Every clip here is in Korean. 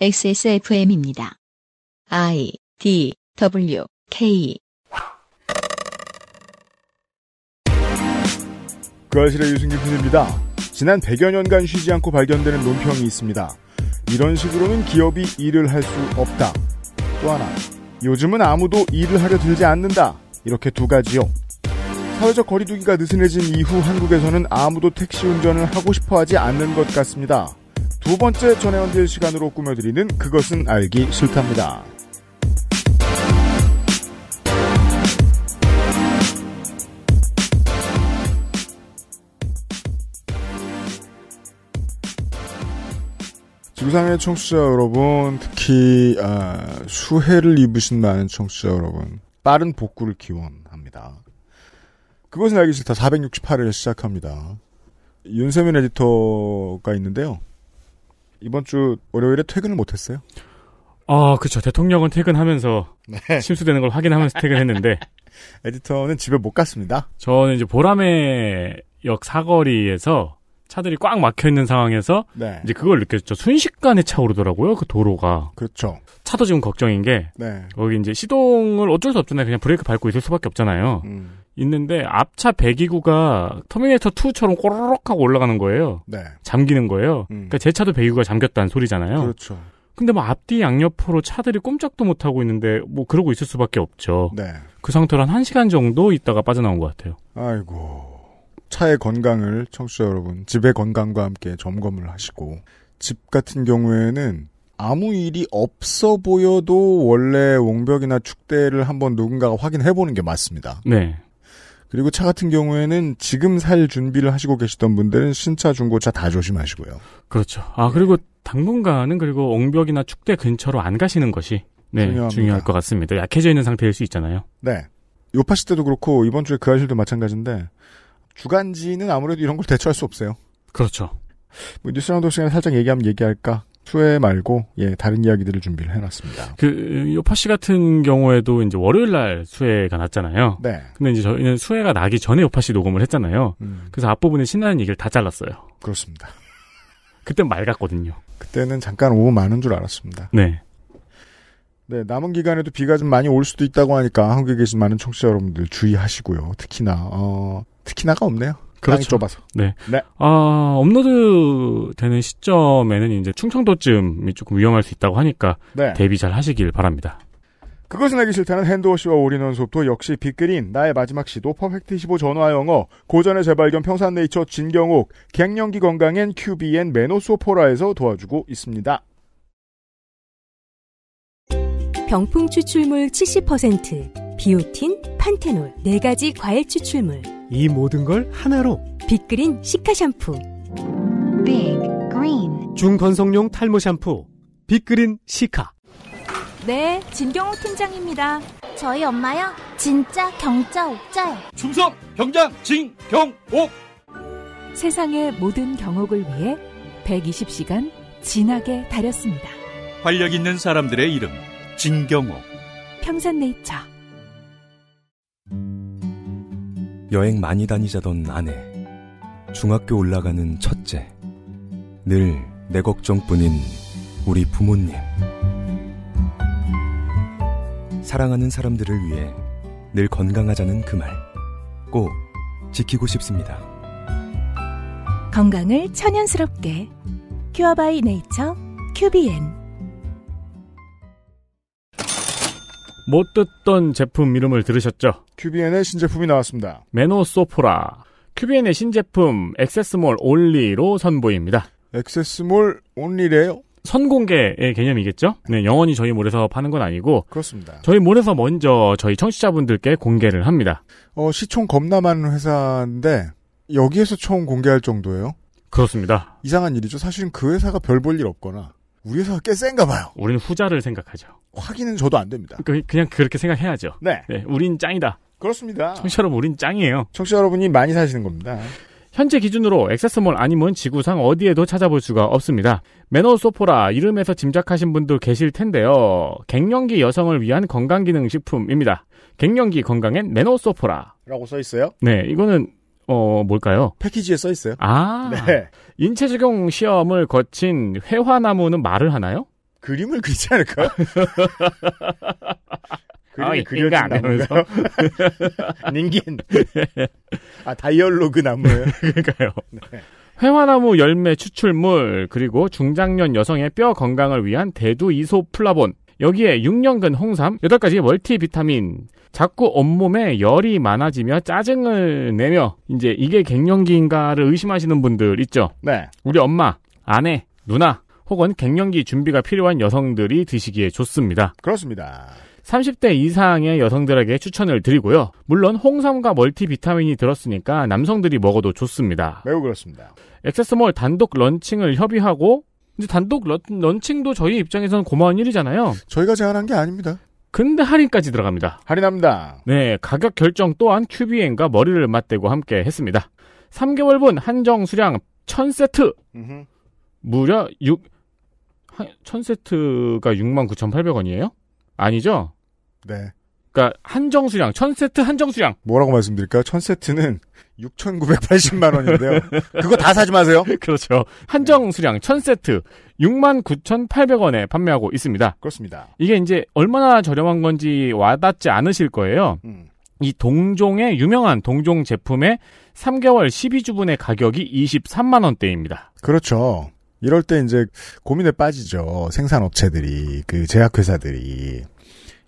XSFM입니다. I D W K 그아실의 유승균 PD입니다. 지난 100여 년간 쉬지 않고 발견되는 논평이 있습니다. 이런 식으로는 기업이 일을 할 수 없다. 또 하나, 요즘은 아무도 일을 하려 들지 않는다. 이렇게 두 가지요. 사회적 거리두기가 느슨해진 이후 한국에서는 아무도 택시 운전을 하고 싶어 하지 않는 것 같습니다. 두 번째 전해원들 시간으로 꾸며드리는 그것은 알기 싫답니다. 지구상의 청취자 여러분, 특히 아, 수혜를 입으신 많은 청취자 여러분, 빠른 복구를 기원합니다. 그것은 알기 싫다 468을 시작합니다. 윤세민 에디터가 있는데요. 이번 주 월요일에 퇴근을 못했어요? 아, 그렇죠. 대통령은 퇴근하면서 네. 침수되는 걸 확인하면서 퇴근했는데 에디터는 집에 못 갔습니다. 저는 이제 보라매역 사거리에서 차들이 꽉 막혀 있는 상황에서 네. 이제 그걸 느꼈죠. 순식간에 차 오르더라고요. 그 도로가. 그렇죠. 차도 지금 걱정인 게 네. 거기 이제 시동을 어쩔 수 없잖아요. 그냥 브레이크 밟고 있을 수밖에 없잖아요. 음. 있는데 앞차 배기구가 터미네이터 2처럼 꼬르륵 하고 올라가는 거예요. 네. 잠기는 거예요. 음. 그러니까 제 차도 배기구가 잠겼다는 소리잖아요. 그렇죠. 근데 뭐 앞뒤 양옆으로 차들이 꼼짝도 못 하고 있는데 뭐 그러고 있을 수밖에 없죠. 네. 그 상태로 한 1시간 정도 있다가 빠져나온 것 같아요. 아이고. 차의 건강을 청취자 여러분, 집의 건강과 함께 점검을 하시고 집 같은 경우에는 아무 일이 없어 보여도 원래 웅벽이나 축대를 한번 누군가가 확인해 보는 게 맞습니다. 네. 그리고 차 같은 경우에는 지금 살 준비를 하시고 계시던 분들은 신차, 중고차 다 조심하시고요. 그렇죠. 아, 그리고 당분간은 그리고 옹벽이나 축대 근처로 안 가시는 것이 네, 중요할것 같습니다. 약해져 있는 상태일 수 있잖아요. 네. 요파시 때도 그렇고 이번 주에 그아실도 마찬가지인데 주간지는 아무래도 이런 걸 대처할 수 없어요. 그렇죠. 뭐뉴스라도 시간에 살짝 얘기하면 얘기할까 수해 말고 예 다른 이야기들을 준비를 해놨습니다. 그 요파 씨 같은 경우에도 이제 월요일 날수해가 났잖아요. 네. 근데 이제 저희는 수해가 나기 전에 요파 씨 녹음을 했잖아요. 음. 그래서 앞부분에 신나는 얘기를 다 잘랐어요. 그렇습니다. 그때 맑았거든요. 그때는 잠깐 오후 많은 줄 알았습니다. 네. 네, 남은 기간에도 비가 좀 많이 올 수도 있다고 하니까 한국에 계신 많은 청취자 여러분들 주의하시고요. 특히나 어 특히나가 없네요. 그렇죠. 좁아서. 네. 네. 아, 업로드 되는 시점에는 이제 충청도쯤이 조금 위험할 수 있다고 하니까 네. 대비 잘 하시길 바랍니다. 그것은 하기 싫다는 핸드워시와 올인원 소프트 역시 빅그린, 나의 마지막 시도, 퍼펙트15 전화영어, 고전의 재발견 평산네이처 진경옥, 갱년기 건강엔 QBN 메노소포라에서 도와주고 있습니다. 병풍 추출물 70% 비오틴, 판테놀 네 가지 과일 추출물. 이 모든 걸 하나로 빅그린 시카 샴푸. 빅 그린 중건성용 탈모 샴푸 빅그린 시카. 네, 진경호 팀장입니다. 저희 엄마요? 진짜 경자 옥자요. 충성 경자 진경옥. 세상의 모든 경옥을 위해 120시간 진하게 다렸습니다. 활력 있는 사람들의 이름 진경옥. 평산네이처. 여행 많이 다니자던 아내, 중학교 올라가는 첫째, 늘 내 걱정뿐인 우리 부모님. 사랑하는 사람들을 위해 늘 건강하자는 그 말, 꼭 지키고 싶습니다. 건강을 천연스럽게. 큐어바이 네이처 큐비엔 못 듣던 제품 이름을 들으셨죠? 큐비엔의 신제품이 나왔습니다. 메노소포라. 큐비엔의 신제품 액세스몰 온리로 선보입니다. 액세스몰 온리래요? 선공개의 개념이겠죠? 네, 영원히 저희 몰에서 파는 건 아니고. 그렇습니다. 저희 몰에서 먼저 저희 청취자분들께 공개를 합니다. 어, 시총 겁나 많은 회사인데, 여기에서 처음 공개할 정도예요? 그렇습니다. 이상한 일이죠. 사실은 그 회사가 별 볼 일 없거나, 우리 회사가 꽤 센가 봐요. 우리는 후자를 생각하죠. 확인은 저도 안 됩니다. 그 그냥 그렇게 생각해야죠. 네. 네. 우린 짱이다. 그렇습니다. 청취자 여러분, 우린 짱이에요. 청취자 여러분이 많이 사시는 겁니다. 현재 기준으로 액세스몰 아니면 지구상 어디에도 찾아볼 수가 없습니다. 매너 소포라 이름에서 짐작하신 분들 계실 텐데요. 갱년기 여성을 위한 건강기능식품입니다. 갱년기 건강엔 매너 소포라 라고 써 있어요? 네, 이거는 어, 뭘까요? 패키지에 써 있어요. 아. 네. 인체 적용 시험을 거친 회화나무는 말을 하나요? 그림을 그리지 않을까? 요 그림이 아, 그려진 나무서 닌긴 아 다이얼로그 나무예요 그러니까요 네. 회화나무 열매 추출물 그리고 중장년 여성의 뼈 건강을 위한 대두 이소 플라본 여기에 6년근 홍삼, 8가지 멀티비타민, 자꾸 온몸에 열이 많아지며 짜증을 내며 이제 이게 갱년기인가를 의심하시는 분들 있죠. 네. 우리 엄마, 아내, 누나 혹은 갱년기 준비가 필요한 여성들이 드시기에 좋습니다. 그렇습니다. 30대 이상의 여성들에게 추천을 드리고요. 물론 홍삼과 멀티비타민이 들었으니까 남성들이 먹어도 좋습니다. 매우 그렇습니다. 액세스몰 단독 런칭을 협의하고 근데 단독 런, 런칭도 저희 입장에서는 고마운 일이잖아요. 저희가 제안한 게 아닙니다. 근데 할인까지 들어갑니다. 할인합니다. 네, 가격 결정 또한 큐비엔과 머리를 맞대고 함께 했습니다. 3개월분 한정 수량 1000세트. 음흠. 무려 6 1000세트가 69,800원이에요? 아니죠? 네. 그러니까 한정 수량, 천 세트 한정 수량. 뭐라고 말씀드릴까요? 천 세트는 6,980만 원인데요. 그거 다 사지 마세요. 그렇죠. 한정 수량 천 세트 69,800원에 판매하고 있습니다. 그렇습니다. 이게 이제 얼마나 저렴한 건지 와닿지 않으실 거예요. 음. 이 동종의 유명한 동종 제품의 3개월 12주분의 가격이 23만 원대입니다. 그렇죠. 이럴 때 이제 고민에 빠지죠. 생산업체들이, 그 제약회사들이.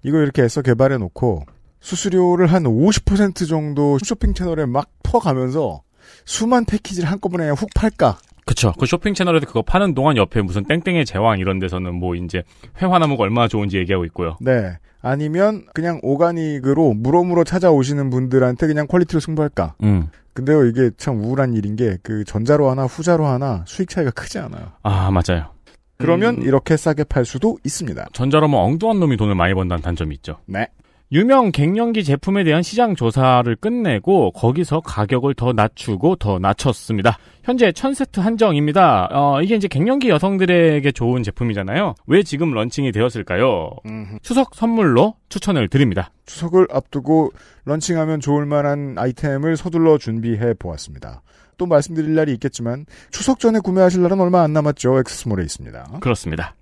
이거 이렇게 해서 개발해 놓고 수수료를 한 50% 정도 쇼핑 채널에 막 퍼가면서 수만 패키지를 한꺼번에 훅 팔까? 그쵸. 그 쇼핑 채널에서 그거 파는 동안 옆에 무슨 땡땡의 제왕 이런 데서는 뭐 이제 회화나무가 얼마나 좋은지 얘기하고 있고요. 네. 아니면 그냥 오가닉으로 무로무로 찾아오시는 분들한테 그냥 퀄리티로 승부할까? 음. 근데요, 이게 참 우울한 일인 게 그 전자로 하나 후자로 하나 수익 차이가 크지 않아요. 아, 맞아요. 그러면 음. 이렇게 싸게 팔 수도 있습니다. 전자로만 뭐 엉뚱한 놈이 돈을 많이 번다는 단점이 있죠. 네. 유명 갱년기 제품에 대한 시장 조사를 끝내고 거기서 가격을 더 낮추고 더 낮췄습니다. 현재 1000세트 한정입니다. 어, 이게 이제 갱년기 여성들에게 좋은 제품이잖아요. 왜 지금 런칭이 되었을까요? 음흠. 추석 선물로 추천을 드립니다. 추석을 앞두고 런칭하면 좋을 만한 아이템을 서둘러 준비해 보았습니다. 또 말씀드릴 날이 있겠지만 추석 전에 구매하실 날은 얼마 안 남았죠. 엑스스몰에 있습니다. 그렇습니다.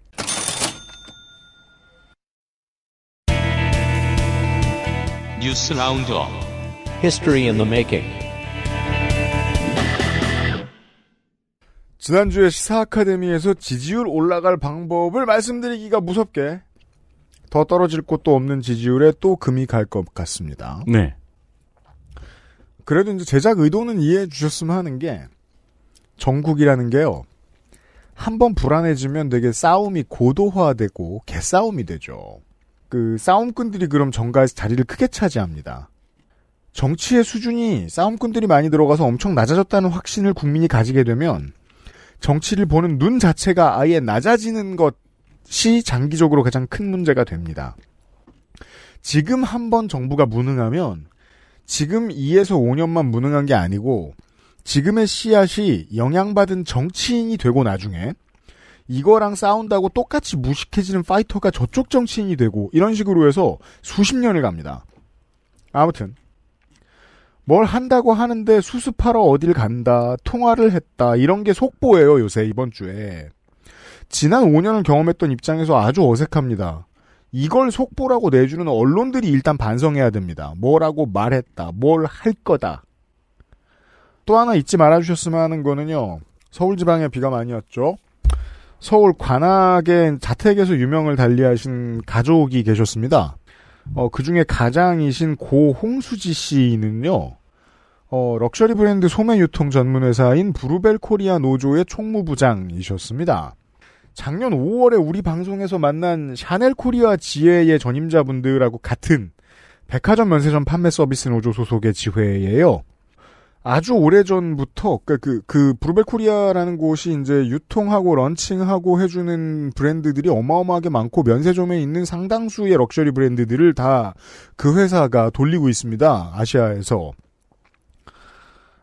뉴스 라운드업 History in 지난주에 시사 아카데미에서 지지율 올라갈 방법을 말씀드리기가 무섭게 더 떨어질 곳도 없는 지지율에 또 금이 갈 것 같습니다. 네. 그래도 이제 제작 의도는 이해해 주셨으면 하는 게정국이라는 게요. 한번 불안해지면 되게 싸움이 고도화되고 개싸움이 되죠. 그 싸움꾼들이 그럼 정가에서 자리를 크게 차지합니다. 정치의 수준이 싸움꾼들이 많이 들어가서 엄청 낮아졌다는 확신을 국민이 가지게 되면 정치를 보는 눈 자체가 아예 낮아지는 것이 장기적으로 가장 큰 문제가 됩니다. 지금 한 번 정부가 무능하면 지금 2에서 5년만 무능한 게 아니고 지금의 씨앗이 영향받은 정치인이 되고 나중에 이거랑 싸운다고 똑같이 무식해지는 파이터가 저쪽 정치인이 되고 이런 식으로 해서 수십 년을 갑니다. 아무튼 뭘 한다고 하는데 수습하러 어딜 간다, 통화를 했다 이런 게 속보예요 요새 이번 주에 지난 5년을 경험했던 입장에서 아주 어색합니다. 이걸 속보라고 내주는 언론들이 일단 반성해야 됩니다. 뭐라고 말했다, 뭘 할 거다. 또 하나 잊지 말아주셨으면 하는 거는요. 서울 지방에 비가 많이 왔죠. 서울 관악의 자택에서 유명을 달리하신 가족이 계셨습니다. 어, 그 중에 가장이신 고 홍수지 씨는요, 어, 럭셔리 브랜드 소매 유통 전문 회사인 브루벨 코리아 노조의 총무부장이셨습니다. 작년 5월에 우리 방송에서 만난 샤넬 코리아 지혜의 전임자분들하고 같은 백화점 면세점 판매 서비스 노조 소속의 지회예요. 아주 오래전부터 그, 그, 그 브루벨 코리아라는 곳이 이제 유통하고 런칭하고 해주는 브랜드들이 어마어마하게 많고 면세점에 있는 상당수의 럭셔리 브랜드들을 다 그 회사가 돌리고 있습니다. 아시아에서.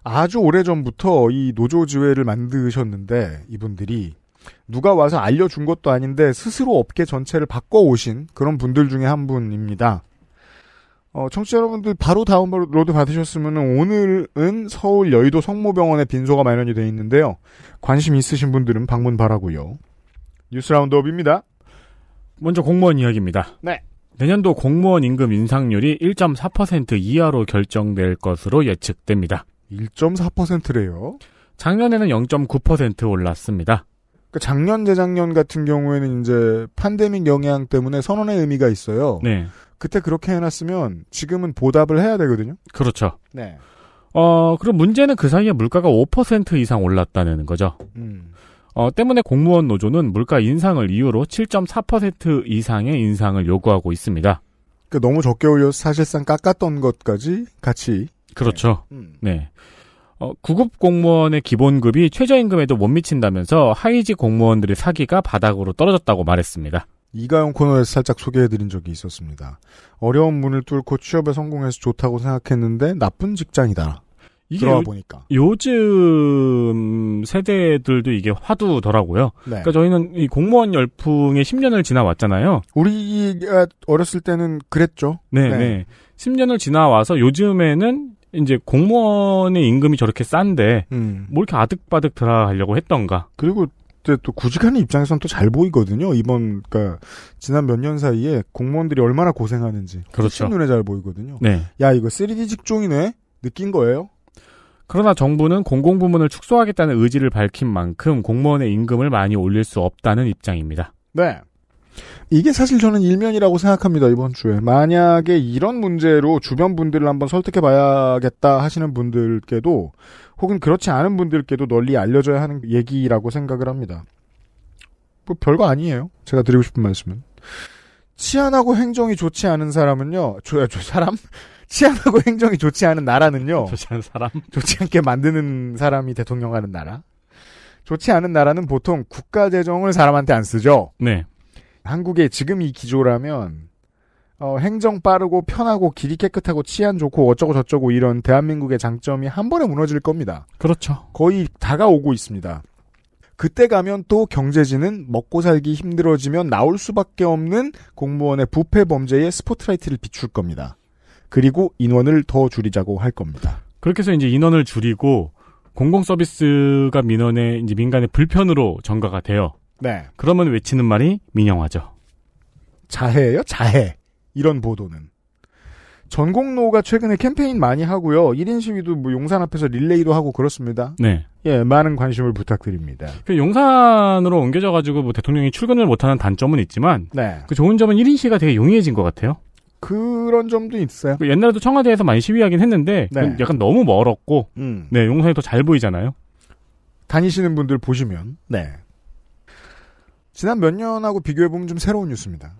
아주 오래전부터 이 노조 지회를 만드셨는데 이분들이 누가 와서 알려준 것도 아닌데 스스로 업계 전체를 바꿔오신 그런 분들 중에 한 분입니다. 어, 청취자 여러분들 바로 다운로드 받으셨으면 오늘은 서울 여의도 성모병원에 빈소가 마련이 되어 있는데요. 관심 있으신 분들은 방문 바라고요. 뉴스 라운드업입니다. 먼저 공무원 이야기입니다. 네. 내년도 공무원 임금 인상률이 1.4% 이하로 결정될 것으로 예측됩니다. 1.4%래요? 작년에는 0.9% 올랐습니다. 그러니까 작년 재작년 같은 경우에는 이제 판데믹 영향 때문에 선언의 의미가 있어요. 네. 그때 그렇게 해놨으면 지금은 보답을 해야 되거든요. 그렇죠. 네. 어 그럼 문제는 그 사이에 물가가 5% 이상 올랐다는 거죠. 음. 어, 때문에 공무원 노조는 물가 인상을 이유로 7.4% 이상의 인상을 요구하고 있습니다. 그 너무 적게 올려서 사실상 깎았던 것까지 같이. 그렇죠. 네. 음. 네. 어, 구급 공무원의 기본급이 최저임금에도 못 미친다면서 하이직 공무원들의 사기가 바닥으로 떨어졌다고 말했습니다. 이가영 코너에서 살짝 소개해드린 적이 있었습니다. 어려운 문을 뚫고 취업에 성공해서 좋다고 생각했는데 나쁜 직장이다. 이게 들어와 보니까 요즘 세대들도 이게 화두더라고요. 네. 그러니까 저희는 이 공무원 열풍의 10년을 지나왔잖아요. 우리 아, 어렸을 때는 그랬죠. 네, 네. 네. 10년을 지나와서 요즘에는 이제 공무원의 임금이 저렇게 싼데 음. 뭐 이렇게 아득바득 들어가려고 했던가. 그리고 또 구직하는 입장에서는또 잘 보이거든요. 이번 그니까 지난 몇 년 사이에 공무원들이 얼마나 고생하는지 그렇죠. 눈에 잘 보이거든요. 네. 야 이거 3D 직종이네 느낀 거예요. 그러나 정부는 공공부문을 축소하겠다는 의지를 밝힌 만큼 공무원의 임금을 많이 올릴 수 없다는 입장입니다. 네. 이게 사실 저는 일면이라고 생각합니다, 이번 주에. 만약에 이런 문제로 주변 분들을 한번 설득해 봐야겠다 하시는 분들께도, 혹은 그렇지 않은 분들께도 널리 알려져야 하는 얘기라고 생각을 합니다. 뭐 별거 아니에요. 제가 드리고 싶은 말씀은. 치안하고 행정이 좋지 않은 사람은요, 저, 저 사람? 치안하고 행정이 좋지 않은 나라는요. 좋지 않은 사람? 좋지 않게 만드는 사람이 대통령하는 나라. 좋지 않은 나라는 보통 국가 재정을 사람한테 안 쓰죠. 네. 한국의 지금 이 기조라면 어, 행정 빠르고 편하고 길이 깨끗하고 치안 좋고 어쩌고 저쩌고 이런 대한민국의 장점이 한 번에 무너질 겁니다. 그렇죠. 거의 다가오고 있습니다. 그때 가면 또 경제지는 먹고 살기 힘들어지면 나올 수밖에 없는 공무원의 부패 범죄에 스포트라이트를 비출 겁니다. 그리고 인원을 더 줄이자고 할 겁니다. 그렇게 해서 이제 인원을 줄이고 공공서비스가 민원에 이제 민간의 불편으로 전가가 돼요. 네. 그러면 외치는 말이 민영화죠. 자해예요, 자해. 이런 보도는. 전공노가 최근에 캠페인 많이 하고요. 1인 시위도 뭐 용산 앞에서 릴레이도 하고 그렇습니다. 네. 예, 많은 관심을 부탁드립니다. 그 용산으로 옮겨져가지고 뭐 대통령이 출근을 못하는 단점은 있지만, 네. 그 좋은 점은 1인 시위가 되게 용이해진 것 같아요. 그런 점도 있어요. 그 옛날에도 청와대에서 많이 시위하긴 했는데, 네. 그 약간 너무 멀었고, 음. 네, 용산이 더 잘 보이잖아요. 다니시는 분들 보시면, 네. 지난 몇 년하고 비교해보면 좀 새로운 뉴스입니다.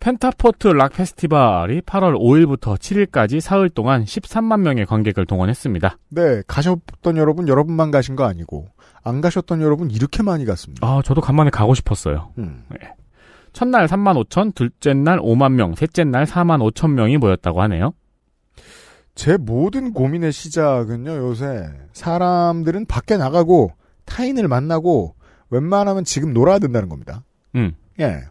펜타포트 락 페스티벌이 8월 5일부터 7일까지 사흘 동안 13만 명의 관객을 동원했습니다. 네, 가셨던 여러분 여러분만 가신 거 아니고 안 가셨던 여러분 이렇게 많이 갔습니다. 아, 저도 간만에 가고 싶었어요. 음. 네. 첫날 3만 5천, 둘째 날 5만 명, 셋째 날 4만 5천 명이 모였다고 하네요. 제 모든 고민의 시작은요, 요새 사람들은 밖에 나가고 타인을 만나고 웬만하면 지금 놀아야 된다는 겁니다. 음. 예.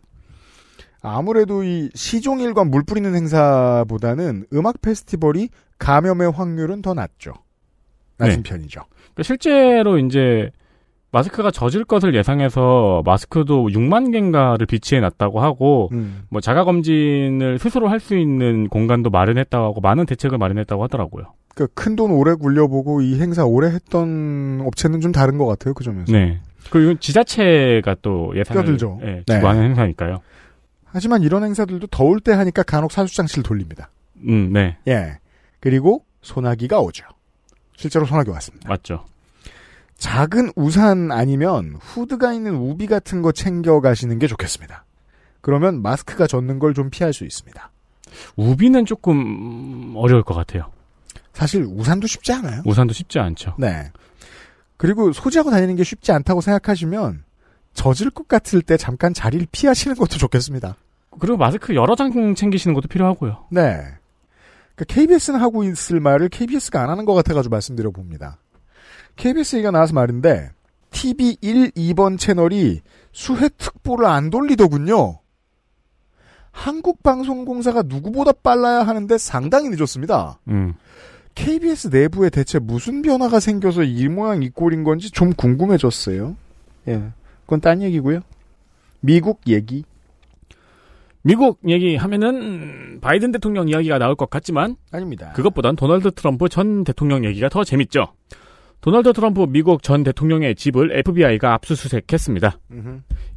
아무래도 이 시종일관 물 뿌리는 행사보다는 음악 페스티벌이 감염의 확률은 더 낮죠. 낮은 네. 편이죠. 그러니까 실제로 이제 마스크가 젖을 것을 예상해서 마스크도 6만 개인가를 비치해 놨다고 하고 음. 뭐 자가 검진을 스스로 할 수 있는 공간도 마련했다고 하고 많은 대책을 마련했다고 하더라고요. 그러니까 큰돈 오래 굴려보고 이 행사 오래 했던 업체는 좀 다른 것 같아요 그 점에서. 네. 그리고 이건 지자체가 또 예산을 뼈들죠. 예, 기하는 네. 행사니까요. 하지만 이런 행사들도 더울 때 하니까 간혹 산수장치를 돌립니다. 음, 네. 예. 그리고 소나기가 오죠. 실제로 소나기 왔습니다. 맞죠. 작은 우산 아니면 후드가 있는 우비 같은 거 챙겨 가시는 게 좋겠습니다. 그러면 마스크가 젖는 걸 좀 피할 수 있습니다. 우비는 조금 어려울 것 같아요. 사실 우산도 쉽지 않아요. 우산도 쉽지 않죠. 네. 그리고 소지하고 다니는 게 쉽지 않다고 생각하시면 젖을 것 같을 때 잠깐 자리를 피하시는 것도 좋겠습니다. 그리고 마스크 여러 장 챙기시는 것도 필요하고요. 네. KBS는 그러니까 하고 있을 말을 KBS가 안 하는 것 같아가지고 말씀드려 봅니다. KBS 얘기가 나와서 말인데 TV 1, 2번 채널이 수해 특보를 안 돌리더군요. 한국방송공사가 누구보다 빨라야 하는데 상당히 늦었습니다. 음. KBS 내부에 대체 무슨 변화가 생겨서 이 모양 이 꼴인 건지 좀 궁금해졌어요. 예. 그건 딴 얘기고요. 미국 얘기. 미국 얘기하면은 바이든 대통령 이야기가 나올 것 같지만 아닙니다. 그것보단 도널드 트럼프 전 대통령 얘기가 더 재밌죠. 도널드 트럼프 미국 전 대통령의 집을 FBI가 압수수색했습니다.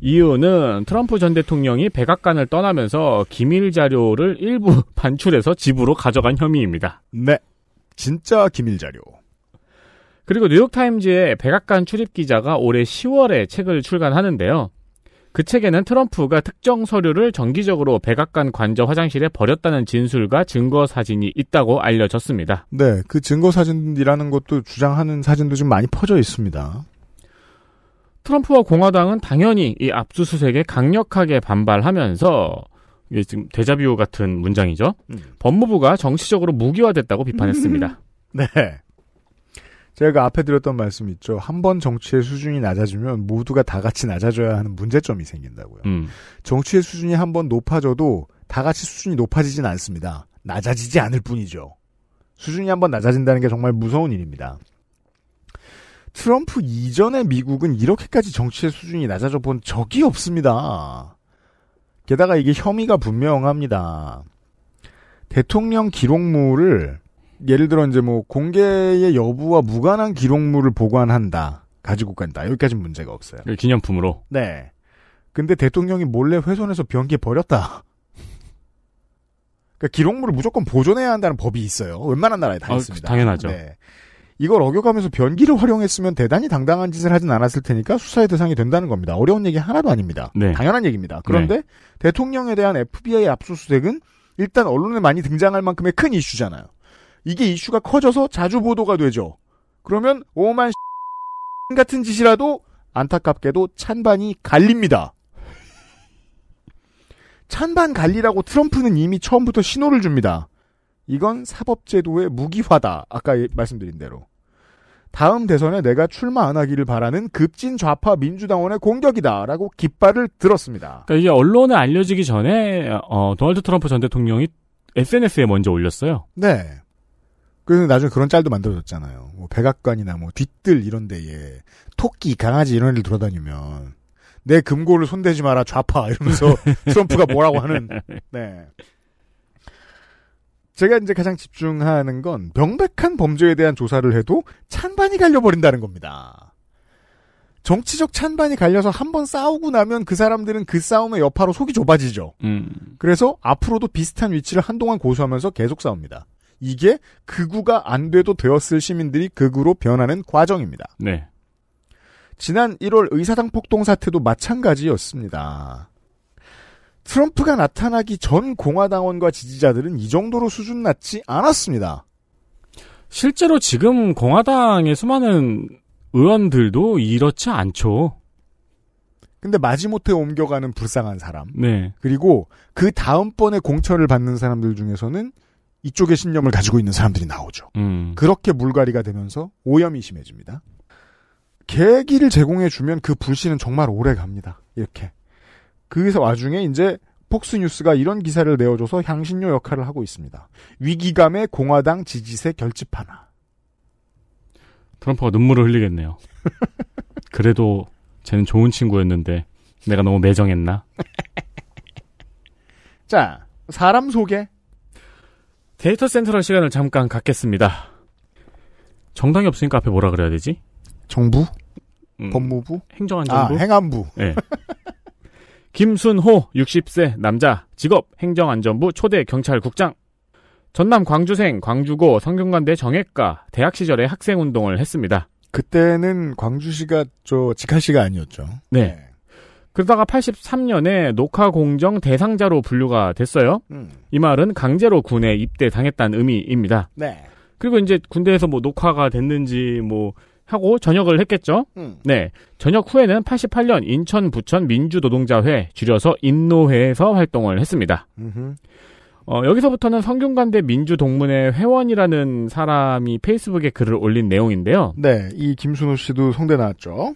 이유는 트럼프 전 대통령이 백악관을 떠나면서 기밀 자료를 일부 반출해서 집으로 가져간 혐의입니다. 네. 진짜 기밀 자료. 그리고 뉴욕타임즈의 백악관 출입 기자가 올해 10월에 책을 출간하는데요. 그 책에는 트럼프가 특정 서류를 정기적으로 백악관 관저 화장실에 버렸다는 진술과 증거 사진이 있다고 알려졌습니다. 네, 그 증거 사진이라는 것도 주장하는 사진도 좀 많이 퍼져 있습니다. 트럼프와 공화당은 당연히 이 압수수색에 강력하게 반발하면서 이게 지금 데자뷰 같은 문장이죠. 음. 법무부가 정치적으로 무기화됐다고 비판했습니다. 네. 제가 앞에 드렸던 말씀 있죠. 한번 정치의 수준이 낮아지면 모두가 다 같이 낮아져야 하는 문제점이 생긴다고요. 음. 정치의 수준이 한번 높아져도 다 같이 수준이 높아지진 않습니다. 낮아지지 않을 뿐이죠. 수준이 한번 낮아진다는 게 정말 무서운 일입니다. 트럼프 이전의 미국은 이렇게까지 정치의 수준이 낮아져 본 적이 없습니다. 게다가 이게 혐의가 분명합니다. 대통령 기록물을 예를 들어 이제 뭐 공개의 여부와 무관한 기록물을 보관한다. 가지고 간다. 여기까지는 문제가 없어요. 예, 기념품으로. 네. 근데 대통령이 몰래 훼손해서 변기에 버렸다. 그러니까 기록물을 무조건 보존해야 한다는 법이 있어요. 웬만한 나라에 다 어, 있습니다. 당연하죠. 네. 이걸 어겨가면서 변기를 활용했으면 대단히 당당한 짓을 하진 않았을 테니까 수사의 대상이 된다는 겁니다. 어려운 얘기 하나도 아닙니다. 네. 당연한 얘기입니다. 그런데 네. 대통령에 대한 FBI 압수수색은 일단 언론에 많이 등장할 만큼의 큰 이슈잖아요. 이게 이슈가 커져서 자주 보도가 되죠. 그러면 오만 같은 짓이라도 안타깝게도 찬반이 갈립니다. 찬반 갈리라고 트럼프는 이미 처음부터 신호를 줍니다. 이건 사법제도의 무기화다. 아까 예, 말씀드린 대로. 다음 대선에 내가 출마 안 하기를 바라는 급진 좌파 민주당원의 공격이다라고 깃발을 들었습니다. 그러니까 이게 언론에 알려지기 전에 어, 도널드 트럼프 전 대통령이 SNS에 먼저 올렸어요. 네. 그래서 나중에 그런 짤도 만들어졌잖아요. 뭐 백악관이나 뭐 뒷뜰 이런 데에 토끼, 강아지 이런 데를 돌아다니면 내 금고를 손대지 마라 좌파 이러면서 트럼프가 뭐라고 하는 네. 제가 이제 가장 집중하는 건 명백한 범죄에 대한 조사를 해도 찬반이 갈려버린다는 겁니다. 정치적 찬반이 갈려서 한 번 싸우고 나면 그 사람들은 그 싸움의 여파로 속이 좁아지죠. 음. 그래서 앞으로도 비슷한 위치를 한동안 고수하면서 계속 싸웁니다. 이게 극우가 안 돼도 되었을 시민들이 극우로 변하는 과정입니다. 네. 지난 1월 의사당 폭동 사태도 마찬가지였습니다. 트럼프가 나타나기 전 공화당원과 지지자들은 이 정도로 수준 낮지 않았습니다. 실제로 지금 공화당의 수많은 의원들도 이렇지 않죠. 근데 마지못해 옮겨가는 불쌍한 사람. 네. 그리고 그 다음번에 공천을 받는 사람들 중에서는 이쪽의 신념을 가지고 있는 사람들이 나오죠. 음. 그렇게 물갈이가 되면서 오염이 심해집니다. 계기를 제공해주면 그 불씨는 정말 오래 갑니다. 이렇게. 그 와중에 이제 폭스뉴스가 이런 기사를 내어줘서 향신료 역할을 하고 있습니다. 위기감의 공화당 지지세 결집 하나. 트럼프가 눈물을 흘리겠네요. 그래도 쟤는 좋은 친구였는데 내가 너무 매정했나? 자, 사람 소개. 데이터 센트럴 시간을 잠깐 갖겠습니다. 정당이 없으니까 앞에 뭐라 그래야 되지? 정부? 음, 법무부? 행정안전부? 아, 행안부. 네. 김순호 60세 남자 직업 행정안전부 초대 경찰국장 전남 광주생 광주고 성균관대 정외과 대학 시절에 학생 운동을 했습니다. 그때는 광주시가 저 직할시가 아니었죠. 네. 네. 그러다가 83년에 녹화 공정 대상자로 분류가 됐어요. 음. 이 말은 강제로 군에 입대당했다는 의미입니다. 네. 그리고 이제 군대에서 뭐 녹화가 됐는지 뭐 하고 전역을 했겠죠. 음. 네. 전역 후에는 88년 인천 부천 민주노동자회 줄여서 인노회에서 활동을 했습니다. 어, 여기서부터는 성균관대 민주동문회 회원이라는 사람이 페이스북에 글을 올린 내용인데요. 네, 이 김순호 씨도 성대 나왔죠.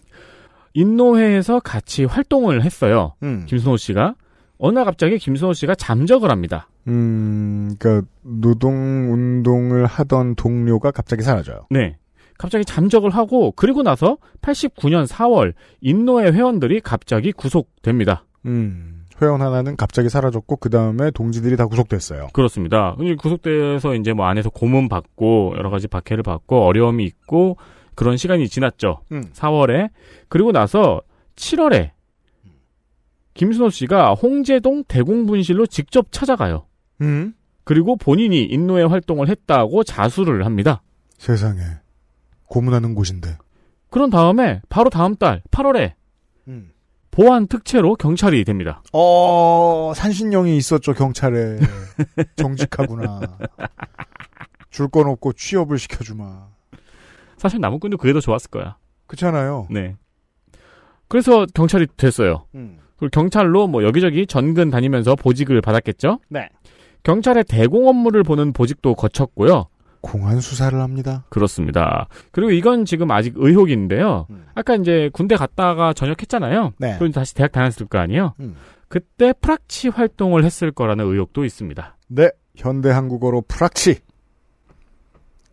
인노회에서 같이 활동을 했어요. 음. 김순호 씨가 어느 날 갑자기 김순호 씨가 잠적을 합니다. 음, 그러니까 노동 운동을 하던 동료가 갑자기 사라져요. 네. 갑자기 잠적을 하고 그리고 나서 89년 4월 인노의 회원들이 갑자기 구속됩니다. 음. 회원 하나는 갑자기 사라졌고 그 다음에 동지들이 다 구속됐어요. 그렇습니다. 구속돼서 이제 뭐 안에서 고문 받고 여러 가지 박해를 받고 어려움이 있고 그런 시간이 지났죠. 음. 4월에 그리고 나서 7월에 김순호 씨가 홍제동 대공분실로 직접 찾아가요. 음. 그리고 본인이 인노의 활동을 했다고 자수를 합니다. 세상에. 고문하는 곳인데. 그런 다음에 바로 다음 달 8월에 음. 보안 특채로 경찰이 됩니다. 어 산신령이 있었죠 경찰에 정직하구나. 줄 건 없고 취업을 시켜주마. 사실 나무꾼도 그게 더 좋았을 거야. 그렇잖아요. 네. 그래서 경찰이 됐어요. 음. 그리고 경찰로 뭐 여기저기 전근 다니면서 보직을 받았겠죠. 네. 경찰의 대공 업무를 보는 보직도 거쳤고요. 공안 수사를 합니다. 그렇습니다. 그리고 이건 지금 아직 의혹인데요. 음. 아까 이제 군대 갔다가 전역했잖아요. 네. 그리 다시 대학 다녔을 거 아니에요. 음. 그때 프락치 활동을 했을 거라는 의혹도 있습니다. 네, 현대 한국어로 프락치.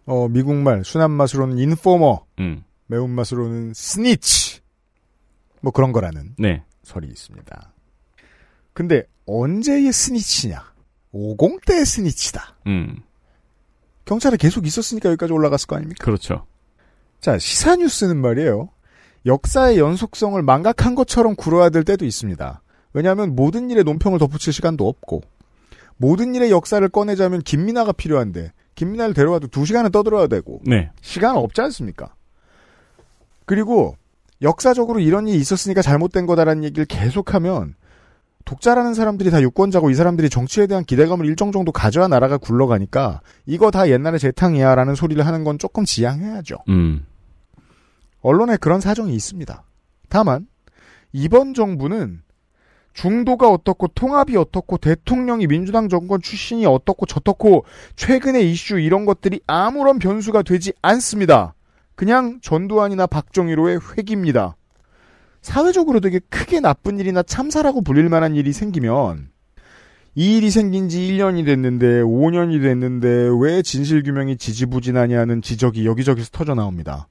어, 미국말 순한 맛으로는 인포머, 음. 매운 맛으로는 스니치. 뭐 그런 거라는 네. 설이 있습니다. 근데 언제의 스니치냐? 50대의 스니치다. 음. 경찰에 계속 있었으니까 여기까지 올라갔을 거 아닙니까? 그렇죠. 자, 시사 뉴스는 말이에요. 역사의 연속성을 망각한 것처럼 굴어야 될 때도 있습니다. 왜냐하면 모든 일에 논평을 덧붙일 시간도 없고 모든 일의 역사를 꺼내자면 김민아가 필요한데 김민아를 데려와도 두 시간은 떠들어야 되고 네. 시간 없지 않습니까? 그리고 역사적으로 이런 일이 있었으니까 잘못된 거다라는 얘기를 계속하면 독자라는 사람들이 다 유권자고 이 사람들이 정치에 대한 기대감을 일정 정도 가져야 나라가 굴러가니까 이거 다 옛날에 재탕이야라는 소리를 하는 건 조금 지양해야죠. 음. 언론에 그런 사정이 있습니다. 다만 이번 정부는 중도가 어떻고 통합이 어떻고 대통령이 민주당 정권 출신이 어떻고 저떻고 최근의 이슈 이런 것들이 아무런 변수가 되지 않습니다. 그냥 전두환이나 박정희로의 획입니다 사회적으로 되게 크게 나쁜 일이나 참사라고 불릴 만한 일이 생기면 이 일이 생긴 지 1년이 됐는데 5년이 됐는데 왜 진실규명이 지지부진하냐는 지적이 여기저기서 터져 나옵니다.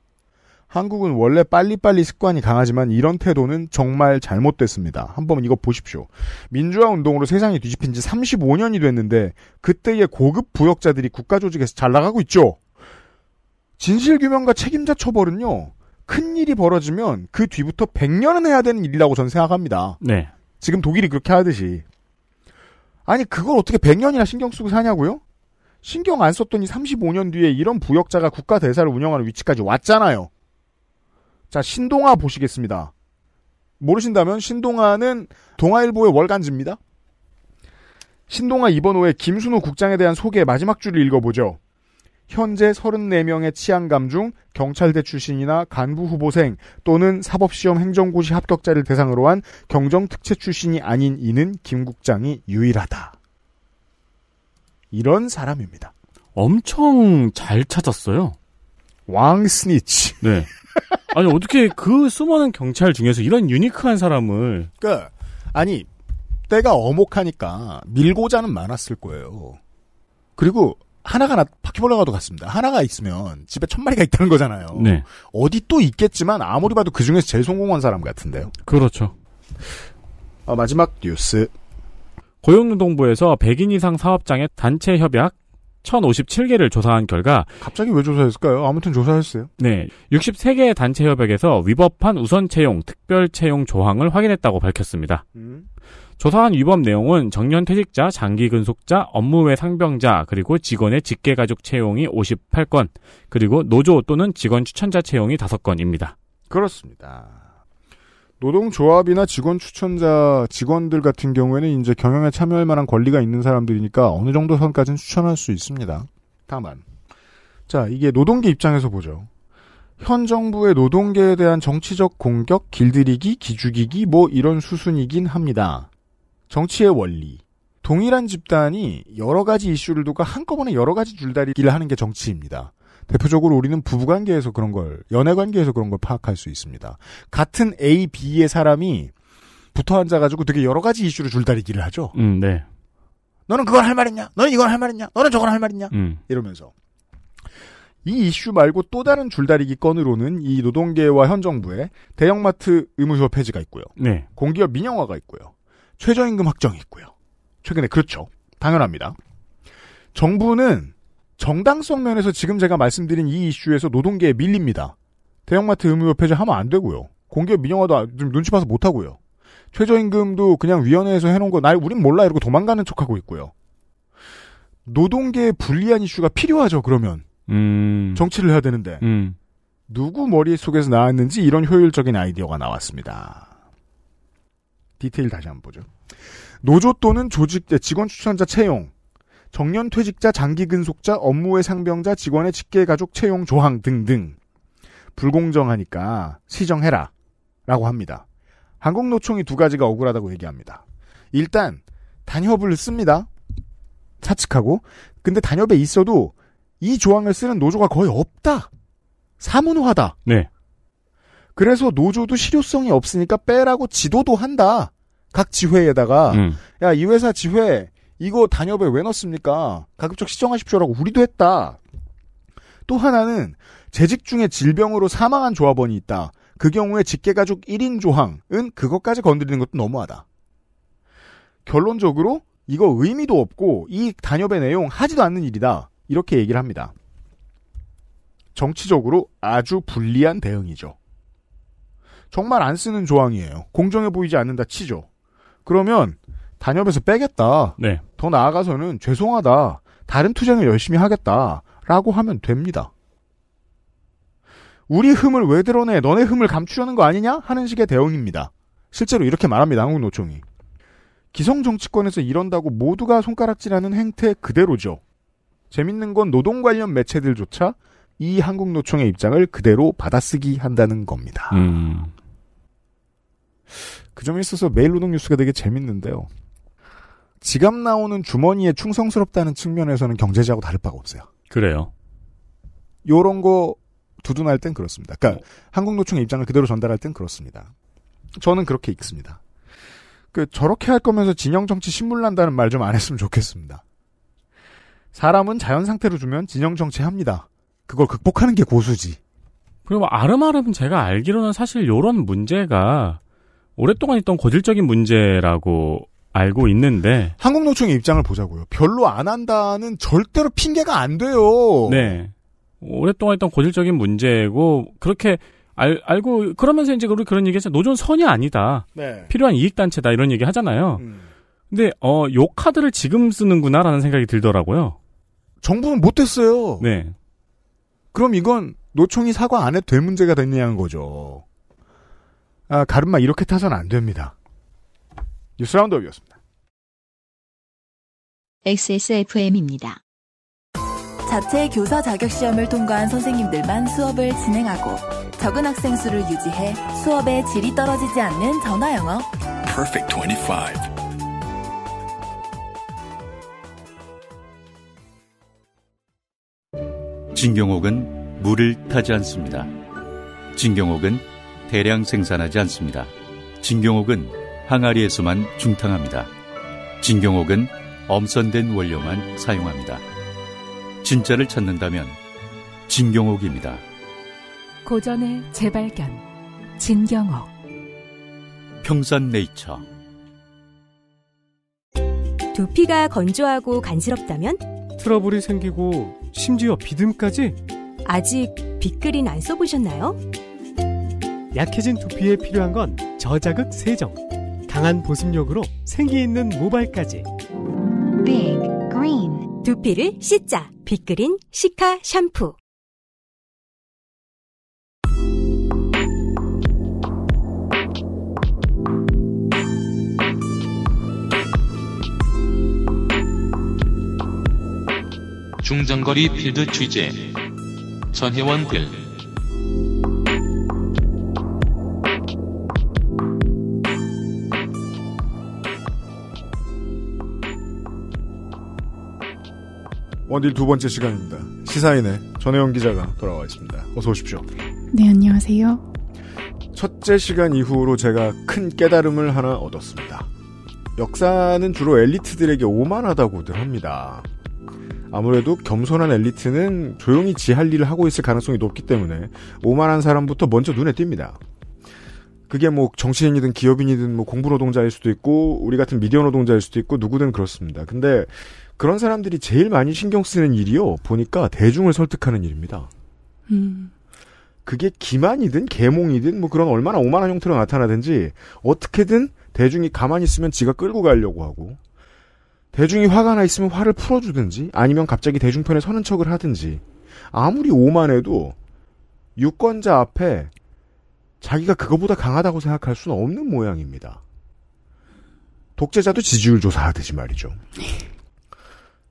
한국은 원래 빨리빨리 습관이 강하지만 이런 태도는 정말 잘못됐습니다. 한번 이거 보십시오. 민주화 운동으로 세상이 뒤집힌 지 35년이 됐는데 그때의 고급 부역자들이 국가 조직에서 잘 나가고 있죠. 진실규명과 책임자 처벌은요. 큰 일이 벌어지면 그 뒤부터 100년은 해야 되는 일이라고 저는 생각합니다. 네. 지금 독일이 그렇게 하듯이. 아니, 그걸 어떻게 100년이나 신경 쓰고 사냐고요? 신경 안 썼더니 35년 뒤에 이런 부역자가 국가대사를 운영하는 위치까지 왔잖아요. 자, 신동아 보시겠습니다. 모르신다면 신동아는 동아일보의 월간지입니다. 신동아 이번 호에 김순우 국장에 대한 소개 마지막 줄을 읽어보죠. 현재 34명의 치안감 중 경찰대 출신이나 간부 후보생 또는 사법시험 행정고시 합격자를 대상으로 한 경정특채 출신이 아닌 이는 김국장이 유일하다. 이런 사람입니다. 엄청 잘 찾았어요. 왕 스니치. 네. 아니 어떻게 그 수많은 경찰 중에서 이런 유니크한 사람을 그러니까 아니 때가 어목하니까 밀고자는 많았을 거예요. 그리고 하나가 나, 바퀴벌레가도 같습니다. 하나가 있으면 집에 천 마리가 있다는 거잖아요. 네. 어디 또 있겠지만 아무리 봐도 그 중에서 제일 성공한 사람 같은데요. 그렇죠. 어, 마지막 뉴스. 고용노동부에서 100인 이상 사업장의 단체 협약 1057개를 조사한 결과 갑자기 왜 조사했을까요? 아무튼 조사했어요. 네. 63개의 단체 협약에서 위법한 우선 채용, 특별 채용 조항을 확인했다고 밝혔습니다. 음. 조사한 위법 내용은 정년 퇴직자, 장기 근속자, 업무 외 상병자, 그리고 직원의 직계 가족 채용이 58건, 그리고 노조 또는 직원 추천자 채용이 5건입니다. 그렇습니다. 노동조합이나 직원 추천자 직원들 같은 경우에는 이제 경영에 참여할 만한 권리가 있는 사람들이니까 어느 정도 선까지는 추천할 수 있습니다. 다만 자 이게 노동계 입장에서 보죠. 현 정부의 노동계에 대한 정치적 공격, 길들이기, 기죽이기 뭐 이런 수순이긴 합니다. 정치의 원리, 동일한 집단이 여러 가지 이슈를 두고 한꺼번에 여러 가지 줄다리기를 하는 게 정치입니다. 대표적으로 우리는 부부관계에서 그런 걸, 연애관계에서 그런 걸 파악할 수 있습니다. 같은 A, B의 사람이 붙어 앉아가지고 되게 여러 가지 이슈를 줄다리기를 하죠. 음, 네. 너는 그걸 할 말 있냐? 너는 이걸 할말 있냐? 너는 저걸 할말 있냐? 음. 이러면서. 이 이슈 말고 또 다른 줄다리기 건으로는 이 노동계와 현 정부의 대형마트 의무휴업 폐지가 있고요. 네. 공기업 민영화가 있고요. 최저임금 확정이 있고요. 최근에 그렇죠. 당연합니다. 정부는 정당성 면에서 지금 제가 말씀드린 이 이슈에서 노동계에 밀립니다. 대형마트 의무협 회제하면안 되고요. 공기업 민영화도 아- 좀 눈치 봐서 못 하고요. 최저임금도 그냥 위원회에서 해놓은 거, 날 우린 몰라 이러고 도망가는 척하고 있고요. 노동계에 불리한 이슈가 필요하죠. 그러면 음. 정치를 해야 되는데 음. 누구 머릿속에서 나왔는지 이런 효율적인 아이디어가 나왔습니다. 디테일 다시 한번 보죠. 노조 또는 조직 네, 직원 추천자 채용, 정년 퇴직자 장기 근속자 업무의 상병자 직원의 직계 가족 채용 조항 등등 불공정하니까 시정해라라고 합니다. 한국노총이 두 가지가 억울하다고 얘기합니다. 일단 단협을 씁니다. 사측하고 근데 단협에 있어도 이 조항을 쓰는 노조가 거의 없다. 사문화다. 네. 그래서 노조도 실효성이 없으니까 빼라고 지도도 한다. 각 지회에다가 음. 야이 회사 지회 이거 단협에 왜 넣습니까? 가급적 시정하십시오라고 우리도 했다. 또 하나는 재직 중에 질병으로 사망한 조합원이 있다. 그 경우에 직계가족 1인 조항은 그것까지 건드리는 것도 너무하다. 결론적으로 이거 의미도 없고 이 단협의 내용 하지도 않는 일이다. 이렇게 얘기를 합니다. 정치적으로 아주 불리한 대응이죠. 정말 안 쓰는 조항이에요. 공정해 보이지 않는다 치죠. 그러면 단협에서 빼겠다. 네. 더 나아가서는 죄송하다. 다른 투쟁을 열심히 하겠다. 라고 하면 됩니다. 우리 흠을 왜 드러내? 너네 흠을 감추려는 거 아니냐? 하는 식의 대응입니다. 실제로 이렇게 말합니다. 한국노총이. 기성정치권에서 이런다고 모두가 손가락질하는 행태 그대로죠. 재밌는 건 노동 관련 매체들조차 이 한국노총의 입장을 그대로 받아쓰기 한다는 겁니다. 음. 그 점에 있어서 매일노동 뉴스가 되게 재밌는데요. 지갑 나오는 주머니에 충성스럽다는 측면에서는 경제지하고 다를 바가 없어요. 그래요. 요런 거 두둔할 땐 그렇습니다. 그러니까 어. 한국노총의 입장을 그대로 전달할 땐 그렇습니다. 저는 그렇게 읽습니다. 그 저렇게 할 거면서 진영 정치 신물난다는 말 좀 안 했으면 좋겠습니다. 사람은 자연 상태로 주면 진영 정치합니다. 그걸 극복하는 게 고수지. 그리고 뭐 아름아름은 제가 알기로는 사실 요런 문제가 오랫동안 있던 고질적인 문제라고 알고 있는데 한국노총의 입장을 보자고요. 별로 안 한다는 절대로 핑계가 안 돼요. 네. 오랫동안 있던 고질적인 문제고 그렇게 알, 알고 그러면서 이제 우리 그런 얘기해서 노조는 선이 아니다. 네. 필요한 이익 단체다 이런 얘기 하잖아요. 음. 근데 어 요 카드를 지금 쓰는구나라는 생각이 들더라고요. 정부는 못했어요. 네. 그럼 이건 노총이 사과 안 해도 될 문제가 됐냐는 거죠. 아, 가르마 이렇게 타선 안 됩니다. 뉴스 라운드업이었습니다. XSFM입니다. 자체 교사 자격 시험을 통과한 선생님들만 수업을 진행하고 적은 학생 수를 유지해 수업의 질이 떨어지지 않는 전화 영어. Perfect 25. 진경옥은 물을 타지 않습니다. 진경옥은 대량 생산하지 않습니다. 진경옥은 항아리에서만 중탕합니다. 진경옥은 엄선된 원료만 사용합니다. 진짜를 찾는다면 진경옥입니다. 고전의 재발견 진경옥 평산네이처 두피가 건조하고 간지럽다면 트러블이 생기고 심지어 비듬까지 아직 빅그린 안 써보셨나요? 약해진 두피에 필요한 건 저자극 세정, 강한 보습력으로 생기 있는 모발까지. Big Green 두피를 씻자. 빅그린 시카 샴푸. 중장거리 필드 취재 전혜원 글 원딜 두 번째 시간입니다. 시사인의 전혜영 기자가 돌아와 있습니다. 어서 오십시오. 네, 안녕하세요. 첫째 시간 이후로 제가 큰 깨달음을 하나 얻었습니다. 역사는 주로 엘리트들에게 오만하다고들 합니다. 아무래도 겸손한 엘리트는 조용히 지할 일을 하고 있을 가능성이 높기 때문에 오만한 사람부터 먼저 눈에 띕니다. 그게 뭐 정치인이든 기업인이든 뭐 공부 노동자일 수도 있고 우리 같은 미디어 노동자일 수도 있고 누구든 그렇습니다. 근데 그런 사람들이 제일 많이 신경 쓰는 일이요. 보니까 대중을 설득하는 일입니다. 음. 그게 기만이든 계몽이든 뭐 그런 얼마나 오만한 형태로 나타나든지 어떻게든 대중이 가만히 있으면 지가 끌고 가려고 하고 대중이 화가 나 있으면 화를 풀어주든지 아니면 갑자기 대중편에 서는 척을 하든지 아무리 오만해도 유권자 앞에 자기가 그거보다 강하다고 생각할 수는 없는 모양입니다. 독재자도 지지율 조사하듯이 말이죠.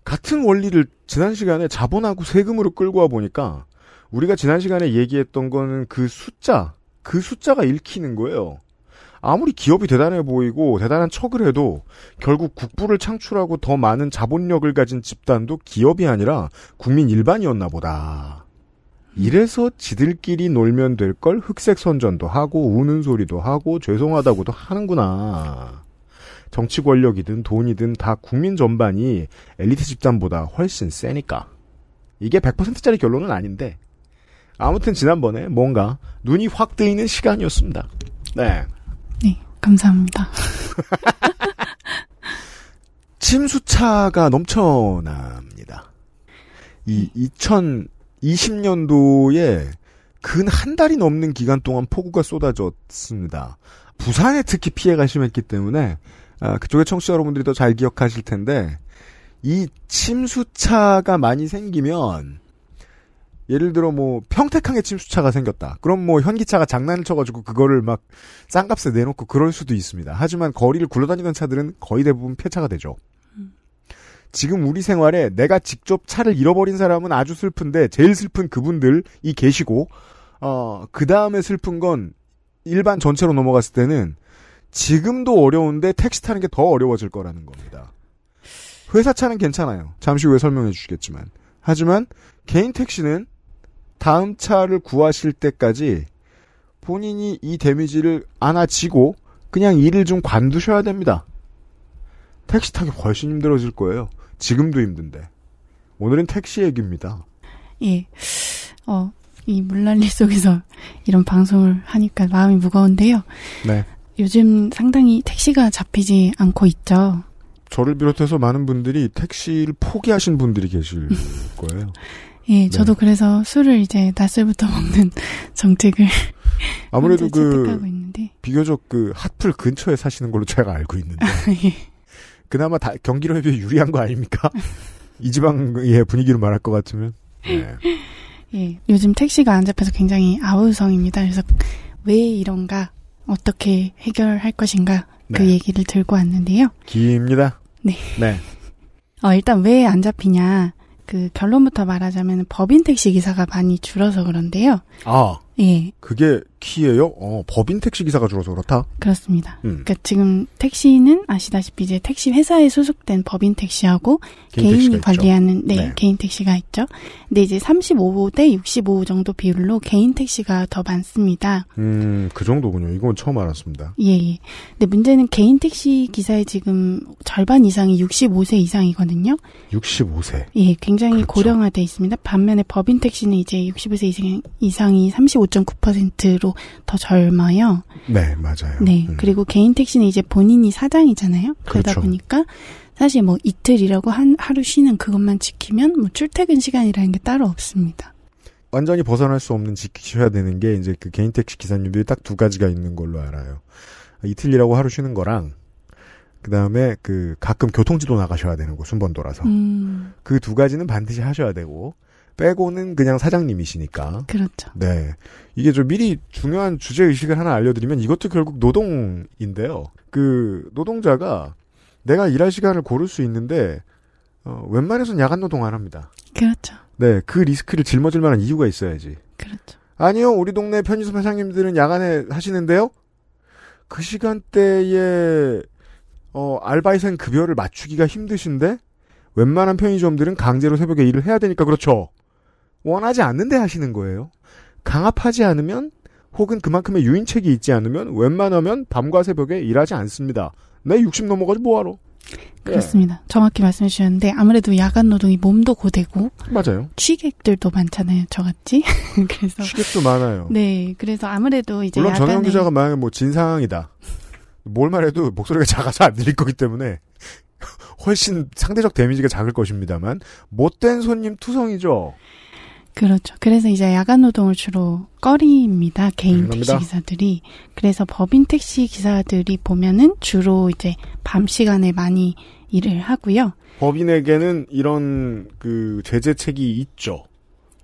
같은 원리를 지난 시간에 자본하고 세금으로 끌고 와 보니까 우리가 지난 시간에 얘기했던 거는 그 숫자, 그 숫자가 읽히는 거예요. 아무리 기업이 대단해 보이고 대단한 척을 해도 결국 국부를 창출하고 더 많은 자본력을 가진 집단도 기업이 아니라 국민 일반이었나 보다. 이래서 지들끼리 놀면 될 걸 흑색 선전도 하고 우는 소리도 하고 죄송하다고도 하는구나. 정치 권력이든 돈이든 다 국민 전반이 엘리트 집단보다 훨씬 세니까. 이게 100%짜리 결론은 아닌데 아무튼 지난번에 뭔가 눈이 확 뜨이는 시간이었습니다. 네. 네, 감사합니다. 침수차가 넘쳐납니다. 이 2020년도에 근 한 달이 넘는 기간 동안 폭우가 쏟아졌습니다. 부산에 특히 피해가 심했기 때문에 아, 그쪽의 청취자 여러분들이 더 잘 기억하실 텐데 이 침수차가 많이 생기면 예를 들어 뭐 평택항에 침수차가 생겼다. 그럼 뭐 현기차가 장난을 쳐가지고 그거를 막 싼값에 내놓고 그럴 수도 있습니다. 하지만 거리를 굴러다니던 차들은 거의 대부분 폐차가 되죠. 음. 지금 우리 생활에 내가 직접 차를 잃어버린 사람은 아주 슬픈데 제일 슬픈 그분들이 계시고 어그 다음에 슬픈 건 일반 전체로 넘어갔을 때는 지금도 어려운데 택시 타는 게 더 어려워질 거라는 겁니다. 회사 차는 괜찮아요. 잠시 후에 설명해 주시겠지만. 하지만 개인 택시는 다음 차를 구하실 때까지 본인이 이 데미지를 안아치고 그냥 일을 좀 관두셔야 됩니다. 택시 타기 훨씬 힘들어질 거예요. 지금도 힘든데. 오늘은 택시 얘기입니다. 예. 어, 이 물난리 속에서 이런 방송을 하니까 마음이 무거운데요. 네. 요즘 상당히 택시가 잡히지 않고 있죠. 저를 비롯해서 많은 분들이 택시를 포기하신 분들이 계실 음. 거예요. 예, 네. 저도 그래서 술을 이제 낮술부터 먹는 정책을 아무래도 그 비교적 그 핫플 근처에 사시는 걸로 제가 알고 있는데 예. 그나마 다 경기로 해비 유리한 거 아닙니까? 이 지방의 분위기로 말할 것 같으면 네. 예, 요즘 택시가 안 잡혀서 굉장히 아우성입니다. 그래서 왜 이런가 어떻게 해결할 것인가 그 네. 그 얘기를 들고 왔는데요. 기입니다. 네. 네. 어, 일단 왜 안 잡히냐. 그 결론부터 말하자면 법인 택시 기사가 많이 줄어서 그런데요. 아. 예. 그게 키예요? 어, 법인 택시 기사가 줄어서 그렇다. 그렇습니다. 음. 그러니까 지금 택시는 아시다시피 이제 택시 회사에 소속된 법인 택시하고 개인 이 관리하는 네, 네, 개인 택시가 있죠. 근데 이제 35대 65 정도 비율로 개인 택시가 더 많습니다. 음, 그 정도군요. 이건 처음 알았습니다. 예. 예. 근데 문제는 개인 택시 기사의 지금 절반 이상이 65세 이상이거든요. 65세. 예, 굉장히 그렇죠. 고령화돼 있습니다. 반면에 법인 택시는 이제 65세 이상, 이상이 35 15.9%로 더 젊어요. 네, 맞아요. 네. 음. 그리고 개인 택시는 이제 본인이 사장이잖아요. 그러다 그렇죠. 보니까 사실 뭐 이틀이라고 한 하루 쉬는 그것만 지키면 뭐 출퇴근 시간이라는 게 따로 없습니다. 완전히 벗어날 수 없는 지키셔야 되는 게 이제 그 개인 택시 기사님들이 딱 두 가지가 있는 걸로 알아요. 이틀이라고 하루 쉬는 거랑 그 다음에 그 가끔 교통지도 나가셔야 되는 거 순번 돌아서 음. 그두 가지는 반드시 하셔야 되고 빼고는 그냥 사장님이시니까. 그렇죠. 네. 이게 좀 미리 중요한 주제의식을 하나 알려드리면 이것도 결국 노동인데요. 그, 노동자가 내가 일할 시간을 고를 수 있는데, 어, 웬만해선 야간 노동 안 합니다. 그렇죠. 네. 그 리스크를 짊어질 만한 이유가 있어야지. 그렇죠. 아니요. 우리 동네 편의점 사장님들은 야간에 하시는데요? 그 시간대에, 어, 알바이생 급여를 맞추기가 힘드신데, 웬만한 편의점들은 강제로 새벽에 일을 해야 되니까 그렇죠. 원하지 않는데 하시는 거예요. 강압하지 않으면 혹은 그만큼의 유인책이 있지 않으면 웬만하면 밤과 새벽에 일하지 않습니다. 내 60 넘어가지 뭐하러? 네. 그렇습니다. 네. 정확히 말씀해 주셨는데 아무래도 야간 노동이 몸도 고되고 맞아요. 취객들도 많잖아요. 저같이 그래서 취객도 많아요. 네, 그래서 아무래도 이제 물론 전영 기자가 만약에 뭐진상이다뭘 말해도 목소리가 작아서 안 들릴 거기 때문에 훨씬 상대적 데미지가 작을 것입니다만 못된 손님 투성이죠. 그렇죠. 그래서 이제 야간 노동을 주로 꺼리입니다. 개인 네, 택시 기사들이. 그래서 법인 택시 기사들이 보면은 주로 이제 밤 시간에 많이 일을 하고요. 법인에게는 이런 그 제재책이 있죠.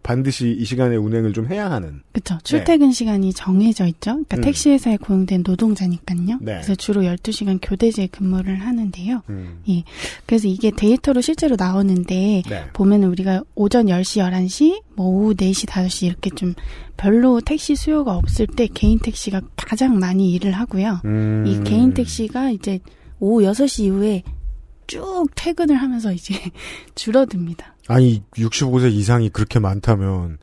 반드시 이 시간에 운행을 좀 해야 하는. 그렇죠. 출퇴근 네. 시간이 정해져 있죠. 그러니까 음. 택시 회사에 고용된 노동자니까요. 네. 그래서 주로 12시간 교대제 근무를 하는데요. 음. 예. 그래서 이게 데이터로 실제로 나오는데 네. 보면은 우리가 오전 10시, 11시, 뭐 오후 4시, 5시 이렇게 좀 별로 택시 수요가 없을 때 개인 택시가 가장 많이 일을 하고요. 음. 이 개인 택시가 이제 오후 6시 이후에 쭉 퇴근을 하면서 이제 줄어듭니다. 아니 65세 이상이 그렇게 많다면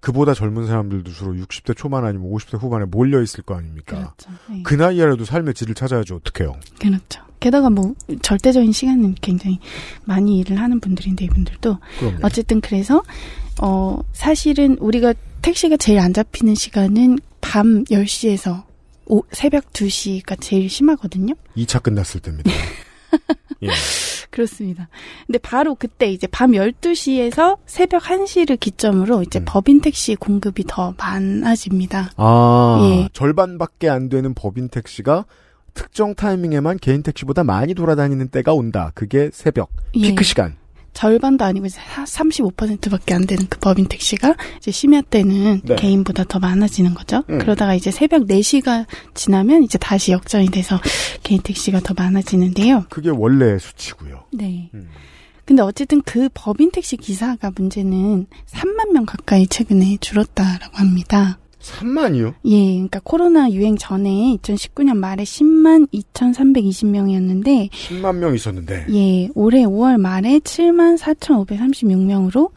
그보다 젊은 사람들도 주로 60대 초반 아니면 50대 후반에 몰려 있을 거 아닙니까? 그렇죠. 네. 그 나이에라도 삶의 질을 찾아야지 어떡해요? 그렇죠. 게다가 뭐 절대적인 시간은 굉장히 많이 일을 하는 분들인데 이분들도 그럼요. 어쨌든 그래서 어 사실은 우리가 택시가 제일 안 잡히는 시간은 밤 10시에서 오, 새벽 2시가 제일 심하거든요. 2차 끝났을 때입니다. 예. 그렇습니다. 근데 바로 그때 이제 밤 12시에서 새벽 1시를 기점으로 이제 음. 법인 택시 공급이 더 많아집니다. 아, 예. 절반밖에 안 되는 법인 택시가 특정 타이밍에만 개인 택시보다 많이 돌아다니는 때가 온다. 그게 새벽, 예. 피크 시간. 절반도 아니고 이제 35%밖에 안 되는 그 법인 택시가 이제 심야 때는 네. 개인보다 더 많아지는 거죠. 음. 그러다가 이제 새벽 4시가 지나면 이제 다시 역전이 돼서 개인 택시가 더 많아지는데요. 그게 원래 수치고요. 네. 음. 근데 어쨌든 그 법인 택시 기사가 문제는 3만 명 가까이 최근에 줄었다라고 합니다. 3만이요? 예, 그러니까 코로나 유행 전에 2019년 말에 10만 2,320명이었는데 10만 명 있었는데 예, 올해 5월 말에 7만 4,536명으로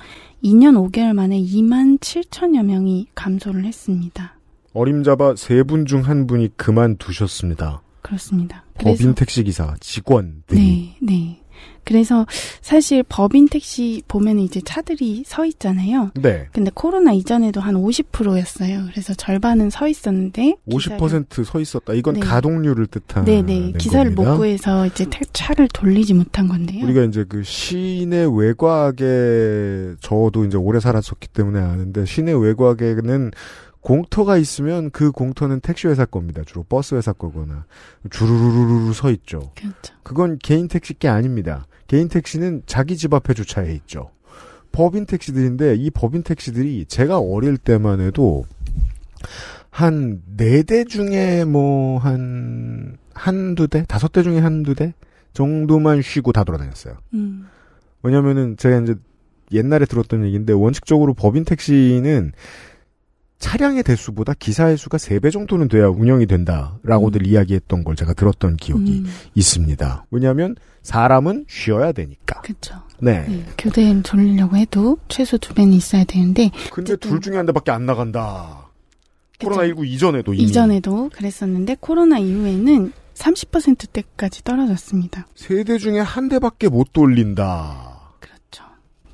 2년 5개월 만에 2만 7천여 명이 감소를 했습니다. 어림잡아 세 분 중 한 분이 그만두셨습니다. 그렇습니다. 법인 택시 기사 직원들 네, 네. 그래서 사실 법인 택시 보면 이제 차들이 서 있잖아요. 네. 근데 코로나 이전에도 한 50%였어요. 그래서 절반은 서 있었는데 50%서 있었다. 이건 네. 가동률을 뜻하는 네네 네. 네, 기사를 겁니다. 못 구해서 이제 차를 돌리지 못한 건데요. 우리가 이제 그 시내 외곽에 저도 이제 오래 살았었기 때문에 아는데 시내 외곽에는 공터가 있으면 그 공터는 택시 회사 겁니다. 주로 버스 회사 거거나 주르르르르 서 있죠. 그렇죠. 그건 개인 택시 게 아닙니다. 개인 택시는 자기 집 앞에 주차해 있죠. 법인 택시들인데 이 법인 택시들이 제가 어릴 때만 해도 한 네 대 중에 뭐 한 한 두 대, 다섯 대 중에 한 두 대 정도만 쉬고 다 돌아다녔어요. 음. 왜냐면은 제가 이제 옛날에 들었던 얘기인데 원칙적으로 법인 택시는 차량의 대수보다 기사의 수가 세 배 정도는 돼야 운영이 된다라고들 음. 이야기했던 걸 제가 들었던 기억이 음. 있습니다. 왜냐하면 사람은 쉬어야 되니까. 그렇죠. 네. 네. 교대에 졸리려고 해도 최소 두 배는 있어야 되는데. 근데 어쨌둘 중에 한 대밖에 안 나간다. 코로나19 이전에도 이미. 이전에도 그랬었는데 코로나 이후에는 30%대까지 떨어졌습니다. 세 대 중에 한 대밖에 못 돌린다. 그렇죠.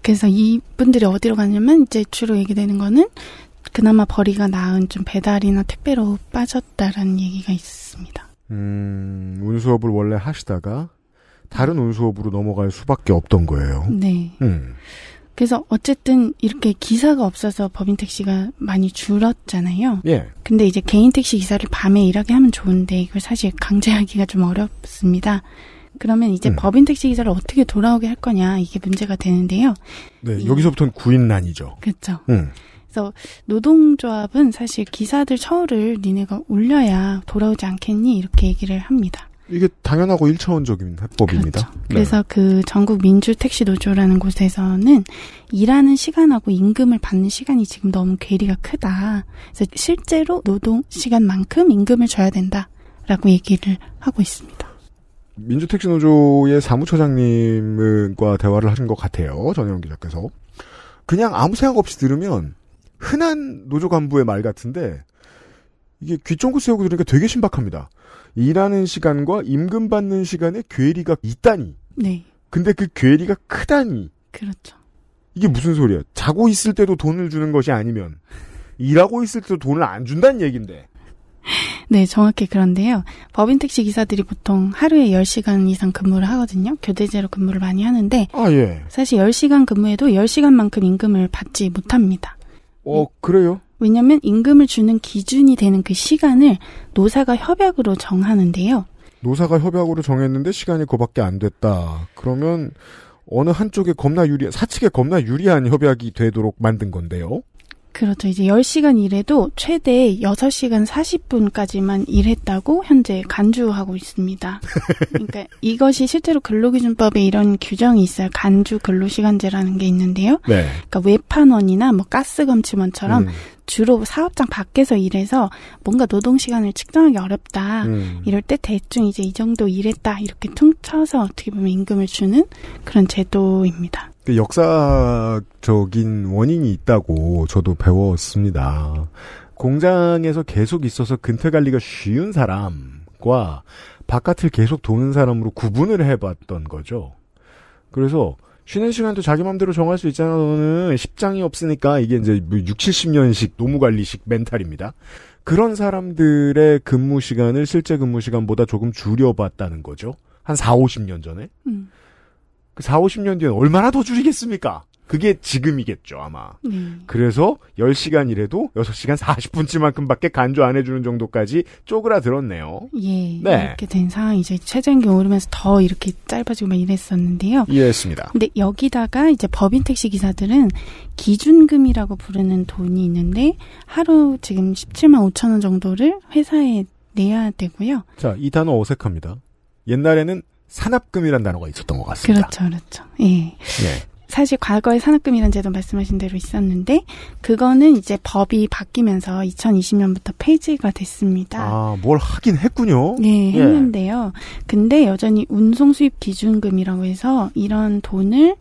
그래서 이분들이 어디로 가냐면 이제 주로 얘기되는 거는 그나마 벌이가 나은 좀 배달이나 택배로 빠졌다라는 얘기가 있습니다. 음, 운수업을 원래 하시다가 다른 운수업으로 넘어갈 수밖에 없던 거예요. 네. 음. 그래서 어쨌든 이렇게 기사가 없어서 법인 택시가 많이 줄었잖아요. 예. 근데 이제 개인 택시 기사를 밤에 일하게 하면 좋은데 이걸 사실 강제하기가 좀 어렵습니다. 그러면 이제 음. 법인 택시 기사를 어떻게 돌아오게 할 거냐 이게 문제가 되는데요. 네, 여기서부터는 구인난이죠. 그렇죠. 음. 그래서 노동조합은 사실 기사들 처우를 니네가 올려야 돌아오지 않겠니 이렇게 얘기를 합니다. 이게 당연하고 일차원적인 해법입니다. 그렇죠. 네. 그래서 네. 그 전국 민주 택시 노조라는 곳에서는 일하는 시간하고 임금을 받는 시간이 지금 너무 괴리가 크다. 그래서 실제로 노동 시간만큼 임금을 줘야 된다라고 얘기를 하고 있습니다. 민주 택시 노조의 사무처장님과 대화를 하신 것 같아요. 전영기 작께서 그냥 아무 생각 없이 들으면 흔한 노조 간부의 말 같은데 이게 귀쫑긋 세우고 들으니까 되게 신박합니다. 일하는 시간과 임금 받는 시간에 괴리가 있다니. 네. 근데 그 괴리가 크다니. 그렇죠. 이게 무슨 소리야? 자고 있을 때도 돈을 주는 것이 아니면 일하고 있을 때도 돈을 안 준다는 얘긴데. 네, 정확히 그런데요. 법인 택시 기사들이 보통 하루에 10시간 이상 근무를 하거든요. 교대제로 근무를 많이 하는데 아, 예. 사실 10시간 근무에도 10시간만큼 임금을 받지 못합니다. 어, 그래요? 왜냐면 임금을 주는 기준이 되는 그 시간을 노사가 협약으로 정하는데요. 노사가 협약으로 정했는데 시간이 그밖에 안 됐다. 그러면 어느 한쪽에 겁나 유리 사측에 겁나 유리한 협약이 되도록 만든 건데요. 그렇죠. 이제 10시간 일해도 최대 6시간 40분까지만 일했다고 현재 간주하고 있습니다. 그러니까 이것이 실제로 근로기준법에 이런 규정이 있어요. 간주 근로시간제라는 게 있는데요. 네. 그러니까 외판원이나 뭐 가스검침원처럼 음. 주로 사업장 밖에서 일해서 뭔가 노동 시간을 측정하기 어렵다. 음. 이럴 때 대충 이제 이 정도 일했다 이렇게 퉁쳐서 어떻게 보면 임금을 주는 그런 제도입니다. 그 역사적인 원인이 있다고 저도 배웠습니다. 공장에서 계속 있어서 근태 관리가 쉬운 사람과 바깥을 계속 도는 사람으로 구분을 해봤던 거죠. 그래서 쉬는 시간도 자기 마음대로 정할 수 있잖아, 너는. 십장이 없으니까, 이게 이제 6, 뭐 70년식 노무관리식 멘탈입니다. 그런 사람들의 근무 시간을 실제 근무 시간보다 조금 줄여봤다는 거죠. 한 4, 50년 전에. 음. 그 4, 50년 뒤엔 얼마나 더 줄이겠습니까? 그게 지금이겠죠, 아마. 네. 그래서 10시간 이해도 6시간 40분쯤만큼밖에 간주 안 해주는 정도까지 쪼그라들었네요. 예. 네. 이렇게 된상황이제 최저임금 오르면서 더 이렇게 짧아지고 막 이랬었는데요. 이해했습니다 근데 여기다가 이제 법인 택시 기사들은 기준금이라고 부르는 돈이 있는데 하루 지금 17만 5천 원 정도를 회사에 내야 되고요. 자, 이 단어 어색합니다. 옛날에는 산업금이라는 단어가 있었던 것 같습니다. 그렇죠, 그렇죠. 예. 예. 사실 과거에 산업금이라는 제도 말씀하신 대로 있었는데 그거는 이제 법이 바뀌면서 2020년부터 폐지가 됐습니다. 아, 뭘 하긴 했군요. 네, 예. 했는데요. 근데 여전히 운송 수입 기준금이라고 해서 이런 돈을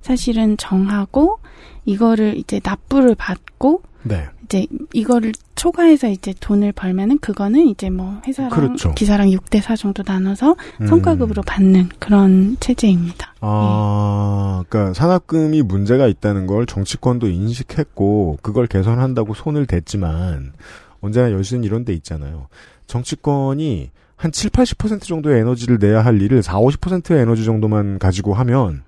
사실은 정하고 이거를 이제 납부를 받고 네. 이제 이거를 초과해서 이제 돈을 벌면은 그거는 이제 뭐 회사랑 그렇죠. 기사랑 6대 4 정도 나눠서 음. 성과급으로 음. 받는 그런 체제입니다. 아, 예. 그러니까 산업금이 문제가 있다는 걸 정치권도 인식했고 그걸 개선한다고 손을 댔지만 언제나 여신 이런 데 있잖아요. 정치권이 한 7, 0 80% 정도의 에너지를 내야 할 일을 4, 0 50%의 에너지 정도만 가지고 하면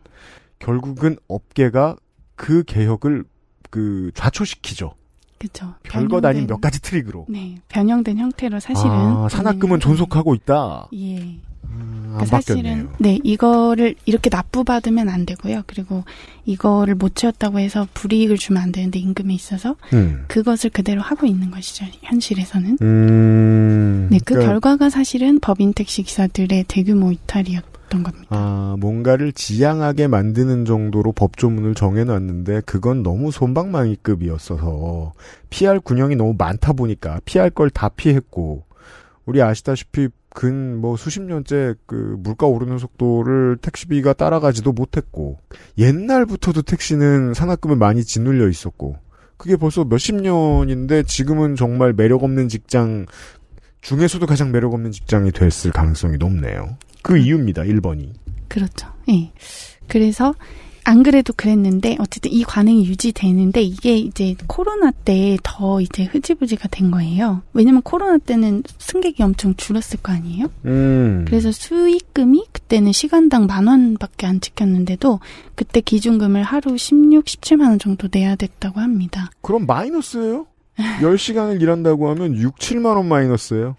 결국은 업계가 그 개혁을 그 좌초시키죠. 그렇죠. 별것 아닌 몇 가지 트릭으로. 네, 변형된 형태로 사실은 아, 산악금은 존속하고 있다. 예. 음, 그 사실은 네 이거를 이렇게 납부받으면 안 되고요. 그리고 이거를 못 채웠다고 해서 불이익을 주면 안 되는데 임금에 있어서 음. 그것을 그대로 하고 있는 것이죠. 현실에서는. 음, 네그 그러니까. 결과가 사실은 법인택시 기사들의 대규모 이탈이었고. 있었던 겁니다. 아, 뭔가를 지양하게 만드는 정도로 법조문을 정해놨는데 그건 너무 손방망이급이었어서 피할 군형이 너무 많다 보니까 피할 걸 다 피했고 우리 아시다시피 근 뭐 수십 년째 그 물가 오르는 속도를 택시비가 따라가지도 못했고 옛날부터도 택시는 산악금을 많이 짓눌려 있었고 그게 벌써 몇십 년인데 지금은 정말 매력 없는 직장 중에서도 가장 매력 없는 직장이 됐을 가능성이 높네요. 그 이유입니다. 1번이. 그렇죠. 예. 그래서 안 그래도 그랬는데 어쨌든 이 관행이 유지되는데 이게 이제 코로나 때 더 이제 흐지부지가 된 거예요. 왜냐면 코로나 때는 승객이 엄청 줄었을 거 아니에요. 음. 그래서 수익금이 그때는 시간당 만 원밖에 안 찍혔는데도 그때 기준금을 하루 16, 17만 원 정도 내야 됐다고 합니다. 그럼 마이너스예요? 10시간을 일한다고 하면 6, 7만 원 마이너스예요.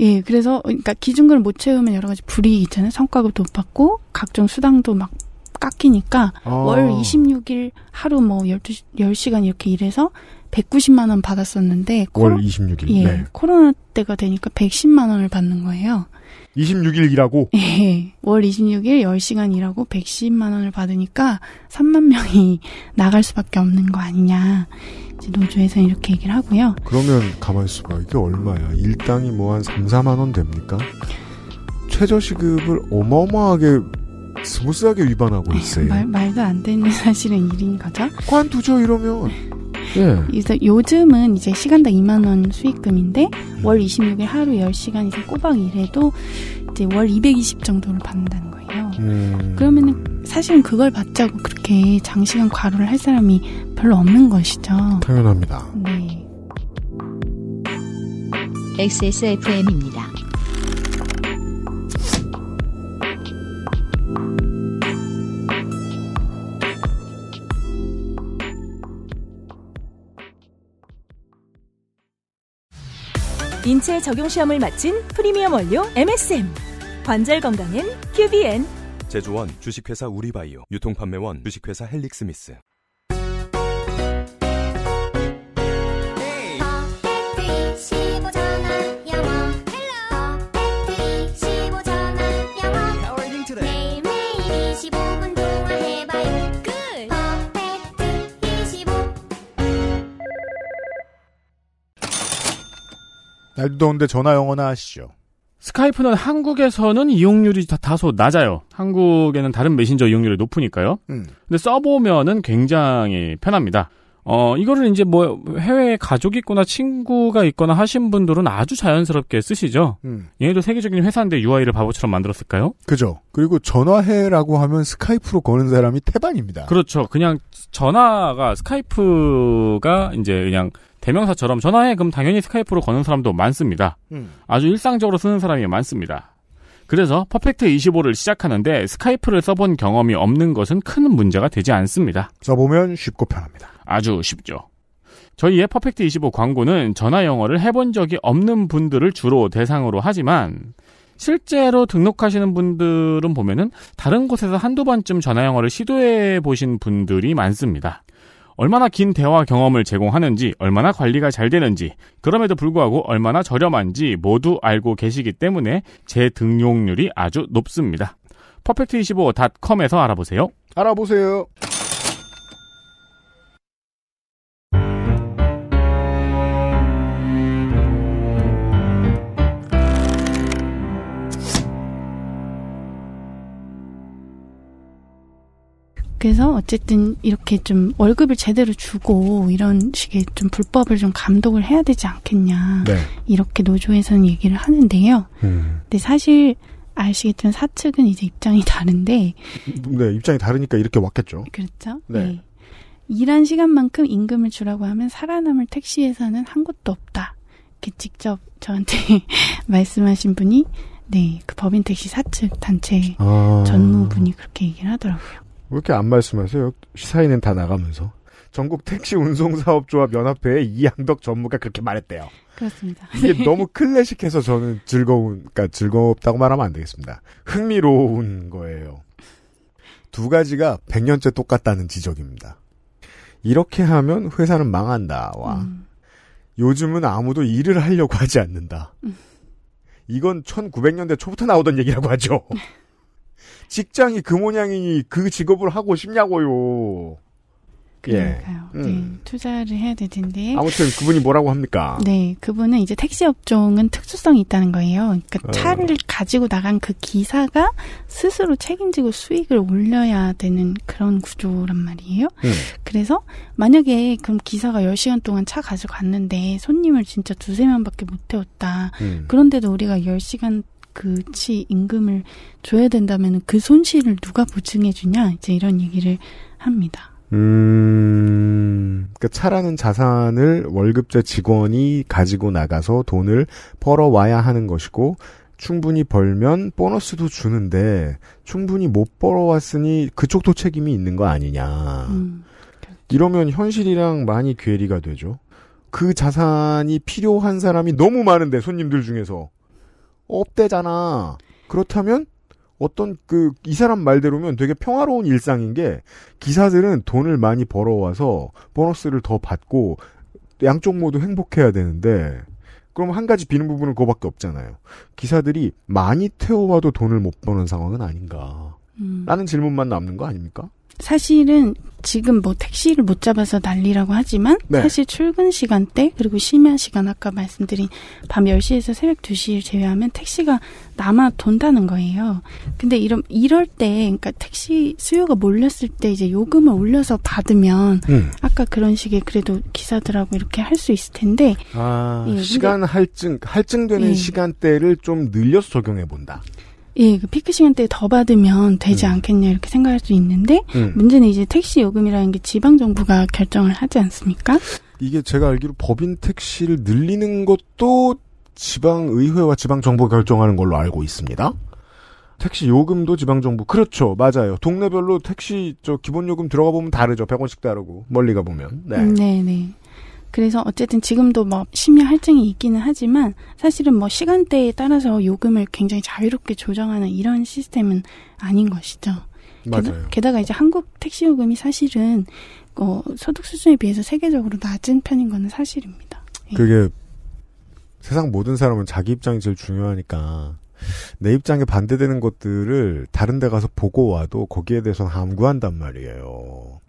예, 그래서 그러니까 기준금을 못 채우면 여러 가지 불이익 있잖아요. 성과급도 못 받고 각종 수당도 막 깎이니까 어. 월 26일 하루 뭐 12시 10시간 이렇게 일해서 190만 원 받았었는데 월 코로... 26일. 예, 네. 코로나 때가 되니까 110만 원을 받는 거예요. 26일 일하고 예. 월 26일 10시간 일하고 110만 원을 받으니까 3만 명이 나갈 수밖에 없는 거 아니냐. 이제 노조에서 이렇게 얘기를 하고요. 그러면 가만히 있어 봐. 이게 얼마야? 일당이 뭐 한 3, 4만 원 됩니까? 최저시급을 어마어마하게 스무스하게 위반하고 있어요. 말, 말도 안 되는 사실은 일인 거죠. 관두죠 이러면. 예. 요즘은 이제 시간당 2만 원 수익금인데 월 26일 하루 10시간 이상 꼬박 일해도 이제 월 220 정도를 받는다는 거예요. 음. 그러면 사실은 그걸 받자고 그렇게 장시간 과로를 할 사람이 별로 없는 것이죠. 당연합니다. 네. XSFM입니다. 인체 적용 시험을 마친 프리미엄 원료 MSM. 관절 건강엔 QBN 제조원 주식회사 우리바이오 유통판매원 주식회사 헬릭스미스. 날도 더운데 전화 영어나 하시죠. 스카이프는 한국에서는 이용률이 다소 낮아요. 한국에는 다른 메신저 이용률이 높으니까요. 음. 근데 써보면은 굉장히 편합니다. 어, 이거를 이제 뭐 해외에 가족이 있거나 친구가 있거나 하신 분들은 아주 자연스럽게 쓰시죠. 음. 얘네도 세계적인 회사인데 UI를 바보처럼 만들었을까요? 그죠. 그리고 전화해라고 하면 스카이프로 거는 사람이 태반입니다. 그렇죠. 그냥 전화가 스카이프가 이제 그냥 대명사처럼 전화해 그럼 당연히 스카이프로 거는 사람도 많습니다. 음. 아주 일상적으로 쓰는 사람이 많습니다. 그래서 퍼펙트 25를 시작하는데 스카이프를 써본 경험이 없는 것은 큰 문제가 되지 않습니다. 써보면 쉽고 편합니다. 아주 쉽죠. 저희의 퍼펙트 25 광고는 전화 영어를 해본 적이 없는 분들을 주로 대상으로 하지만 실제로 등록하시는 분들은 보면은 다른 곳에서 한두 번쯤 전화 영어를 시도해 보신 분들이 많습니다. 얼마나 긴 대화 경험을 제공하는지, 얼마나 관리가 잘 되는지, 그럼에도 불구하고 얼마나 저렴한지 모두 알고 계시기 때문에 제 등용률이 아주 높습니다. 퍼펙트25.com에서 알아보세요. 알아보세요. 그래서 어쨌든 이렇게 좀 월급을 제대로 주고 이런 식의 좀 불법을 좀 감독을 해야 되지 않겠냐 네. 이렇게 노조에서는 얘기를 하는데요. 음. 근데 사실 아시겠지만 사측은 이제 입장이 다른데 네 입장이 다르니까 이렇게 왔겠죠. 그렇죠. 네. 네. 일한 시간만큼 임금을 주라고 하면 살아남을 택시에서는 한 곳도 없다. 이렇게 직접 저한테 말씀하신 분이 네, 그 법인 택시 사측 단체 아. 전무분이 그렇게 얘기를 하더라고요. 왜 이렇게 안 말씀하세요? 시사인은 다 나가면서. 전국 택시 운송사업조합 연합회의 이양덕 전무가 그렇게 말했대요. 그렇습니다. 이게 네. 너무 클래식해서 저는 즐거운, 그러니까 즐겁다고 말하면 안 되겠습니다. 흥미로운 거예요. 두 가지가 100년째 똑같다는 지적입니다. 이렇게 하면 회사는 망한다. 와. 음. 요즘은 아무도 일을 하려고 하지 않는다. 음. 이건 1900년대 초부터 나오던 얘기라고 하죠. 직장이 그 모양이니 그 직업을 하고 싶냐고요. 그러니까요. 예. 네, 음. 네, 투자를 해야 될 텐데. 아무튼 그분이 뭐라고 합니까? 네, 그분은 이제 택시 업종은 특수성이 있다는 거예요. 그러니까 어. 차를 가지고 나간 그 기사가 스스로 책임지고 수익을 올려야 되는 그런 구조란 말이에요. 음. 그래서 만약에 그럼 기사가 10시간 동안 차 가지고 갔는데 손님을 진짜 두세 명밖에 못 태웠다. 음. 그런데도 우리가 10시간 그치 임금을 줘야 된다면 그 손실을 누가 보증해 주냐 이제 이런 얘기를 합니다. 음, 그니까 차라는 자산을 월급제 직원이 가지고 나가서 돈을 벌어 와야 하는 것이고 충분히 벌면 보너스도 주는데 충분히 못 벌어왔으니 그쪽도 책임이 있는 거 아니냐. 음, 그렇죠. 이러면 현실이랑 많이 괴리가 되죠. 그 자산이 필요한 사람이 너무 많은데 손님들 중에서 없대잖아. 그렇다면 어떤 그 이 사람 말대로면 되게 평화로운 일상인 게 기사들은 돈을 많이 벌어와서 보너스를 더 받고 양쪽 모두 행복해야 되는데 그럼 한 가지 비는 부분은 그거밖에 없잖아요. 기사들이 많이 태워와도 돈을 못 버는 상황은 아닌가. 음. 라는 질문만 남는 거 아닙니까? 사실은 지금 뭐 택시를 못 잡아서 난리라고 하지만 네. 사실 출근 시간대 그리고 심야 시간 아까 말씀드린 밤 10시에서 새벽 2시를 제외하면 택시가 남아 돈다는 거예요. 근데 이런 이럴 때 그러니까 택시 수요가 몰렸을 때 이제 요금을 올려서 받으면 음. 아까 그런 식의 그래도 기사들하고 이렇게 할 수 있을 텐데 아, 예, 시간 할증 할증되는 예. 시간대를 좀 늘려서 적용해 본다. 예, 그 피크 시간 때더 받으면 되지 음. 않겠냐 이렇게 생각할 수 있는데 음. 문제는 이제 택시 요금이라는 게 지방 정부가 결정을 하지 않습니까? 이게 제가 알기로 법인 택시를 늘리는 것도 지방 의회와 지방 정부가 결정하는 걸로 알고 있습니다. 택시 요금도 지방 정부 그렇죠 맞아요 동네별로 택시 저 기본 요금 들어가 보면 다르죠 100원씩 다르고 멀리 가 보면 네 네네 음, 네. 그래서 어쨌든 지금도 뭐 심야 할증이 있기는 하지만 사실은 뭐 시간대에 따라서 요금을 굉장히 자유롭게 조정하는 이런 시스템은 아닌 것이죠. 맞아요. 게다, 가 이제 한국 택시 요금이 사실은 어, 소득 수준에 비해서 세계적으로 낮은 편인 거는 사실입니다. 예. 그게 세상 모든 사람은 자기 입장이 제일 중요하니까 내 입장에 반대되는 것들을 다른 데 가서 보고 와도 거기에 대해서는 함구한단 말이에요.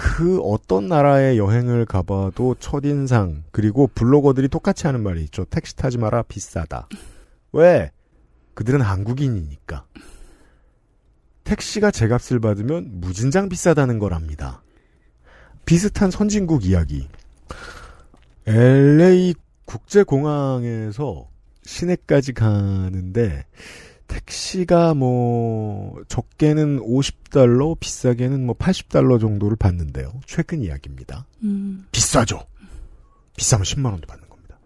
그 어떤 나라의 여행을 가봐도 첫인상 그리고 블로거들이 똑같이 하는 말이 있죠. 택시 타지 마라 비싸다. 왜? 그들은 한국인이니까. 택시가 제값을 받으면 무진장 비싸다는 거랍니다. 비슷한 선진국 이야기. LA 국제공항에서 시내까지 가는데 택시가 뭐 적게는 50달러, 비싸게는 뭐 80달러 정도를 받는데요. 최근 이야기입니다. 음. 비싸죠. 비싸면 10만 원도 받는 겁니다.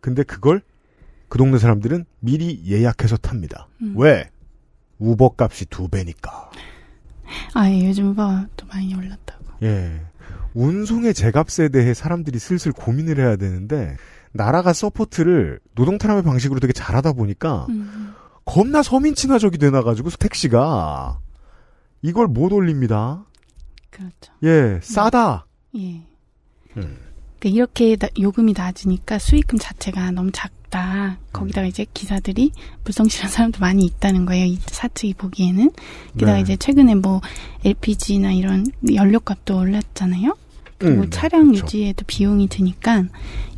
근데 그걸 그 동네 사람들은 미리 예약해서 탑니다. 음. 왜? 우버 값이 두 배니까. 아, 예, 요즘 우또 많이 올랐다고. 예. 운송의 제값에 대해 사람들이 슬슬 고민을 해야 되는데 나라가 서포트를 노동 탄압의 방식으로 되게 잘하다 보니까 음. 겁나 서민 친화적이 되나가지고 택시가 이걸 못 올립니다. 그렇죠. 예, 싸다. 음. 예. 음. 그러니까 이렇게 요금이 낮으니까 수익금 자체가 너무 작다. 거기다가 음. 이제 기사들이 불성실한 사람도 많이 있다는 거예요. 이 사측이 보기에는. 게다가 네. 이제 최근에 뭐 LPG나 이런 연료값도 올랐잖아요. 그리고 음, 뭐 차량 그렇죠. 유지에도 비용이 드니까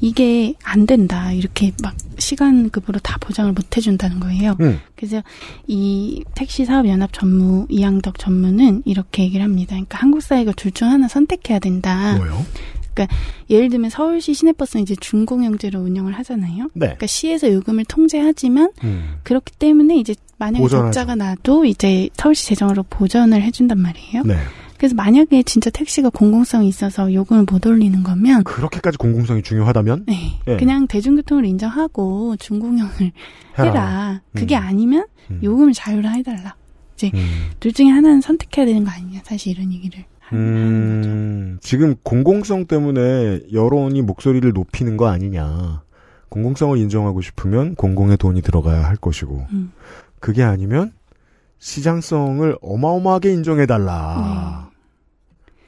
이게 안 된다 이렇게 막 시간급으로 다 보장을 못 해준다는 거예요. 음. 그래서 이 택시 사업 연합 전무 이양덕 전무는 이렇게 얘기를 합니다. 그러니까 한국 사회가 둘 중 하나 선택해야 된다. 뭐요? 그러니까 예를 들면 서울시 시내버스는 이제 준공영제로 운영을 하잖아요. 네. 그러니까 시에서 요금을 통제하지만 음. 그렇기 때문에 이제 만약에 적자가 나도 이제 서울시 재정으로 보전을 해준단 말이에요. 네. 그래서 만약에 진짜 택시가 공공성이 있어서 요금을 못 올리는 거면 그렇게까지 공공성이 중요하다면 네, 예. 그냥 대중교통을 인정하고 중공영을 해라. 해라. 그게 음. 아니면 음. 요금을 자유로 해달라. 이제 음. 둘 중에 하나는 선택해야 되는 거 아니냐 사실 이런 얘기를 음, 지금 공공성 때문에 여론이 목소리를 높이는 거 아니냐. 공공성을 인정하고 싶으면 공공의 돈이 들어가야 할 것이고, 음. 그게 아니면 시장성을 어마어마하게 인정해달라.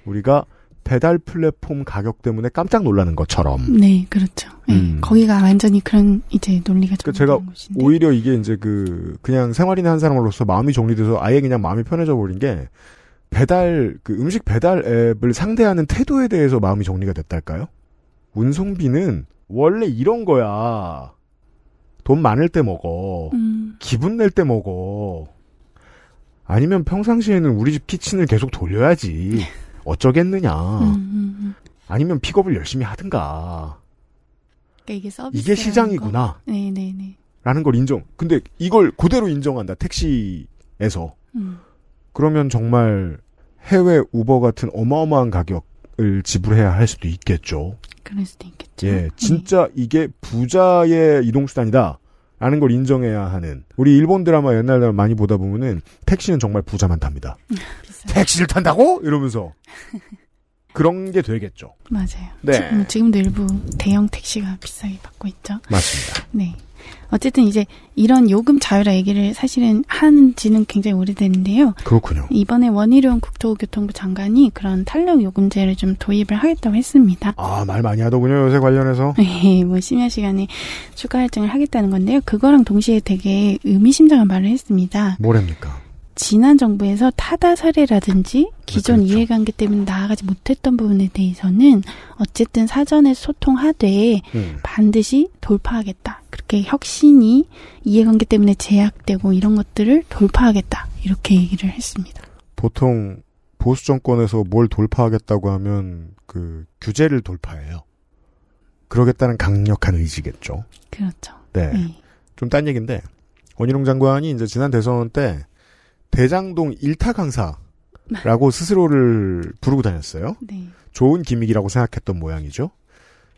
네. 우리가 배달 플랫폼 가격 때문에 깜짝 놀라는 것처럼. 네, 그렇죠. 네, 음. 거기가 완전히 그런 이제 논리가 좀. 그러니까 제가 것인데. 오히려 이게 이제 그 그냥 생활인의 한 사람으로서 마음이 정리돼서 아예 그냥 마음이 편해져 버린 게 배달 그 음식 배달 앱을 상대하는 태도에 대해서 마음이 정리가 됐달까요? 운송비는 원래 이런 거야. 돈 많을 때 먹어. 음. 기분 낼 때 먹어. 아니면 평상시에는 우리 집 키친을 계속 돌려야지. 네. 어쩌겠느냐. 음, 음, 음. 아니면 픽업을 열심히 하든가. 그러니까 이게, 이게 시장이구나. 네네네. 네, 네. 라는 걸 인정. 근데 이걸 그대로 인정한다. 택시에서. 음. 그러면 정말 해외 우버 같은 어마어마한 가격을 지불해야 할 수도 있겠죠. 그럴 수도 있겠죠. 예, 진짜 네. 이게 부자의 이동수단이다. 라는 걸 인정해야 하는 우리 일본 드라마 옛날 드라마 많이 보다 보면은 택시는 정말 부자만 탑니다. 음, 택시를 탄다고 이러면서 그런 게 되겠죠. 맞아요. 네. 지금, 지금도 일부 대형 택시가 비싸게 받고 있죠. 맞습니다. 네. 어쨌든 이제 이런 요금 자율화 얘기를 사실은 하는지는 굉장히 오래됐는데요. 그렇군요. 이번에 원희룡 국토교통부 장관이 그런 탄력 요금제를 좀 도입을 하겠다고 했습니다. 아, 말 많이 하더군요. 요새 관련해서. 네, 뭐 심야 시간에 추가 할증을 하겠다는 건데요. 그거랑 동시에 되게 의미심장한 말을 했습니다. 뭐랍니까? 지난 정부에서 타다 사례라든지 기존 그렇죠. 이해관계 때문에 나아가지 못했던 부분에 대해서는 어쨌든 사전에 소통하되 음. 반드시 돌파하겠다. 그렇게 혁신이 이해관계 때문에 제약되고 이런 것들을 돌파하겠다. 이렇게 얘기를 했습니다. 보통 보수 정권에서 뭘 돌파하겠다고 하면 그 규제를 돌파해요. 그러겠다는 강력한 의지겠죠. 그렇죠. 네. 네. 예. 좀딴 얘기인데 원희룡 장관이 이제 지난 대선 때 대장동 일타 강사라고 네. 스스로를 부르고 다녔어요. 네. 좋은 기믹이라고 생각했던 모양이죠.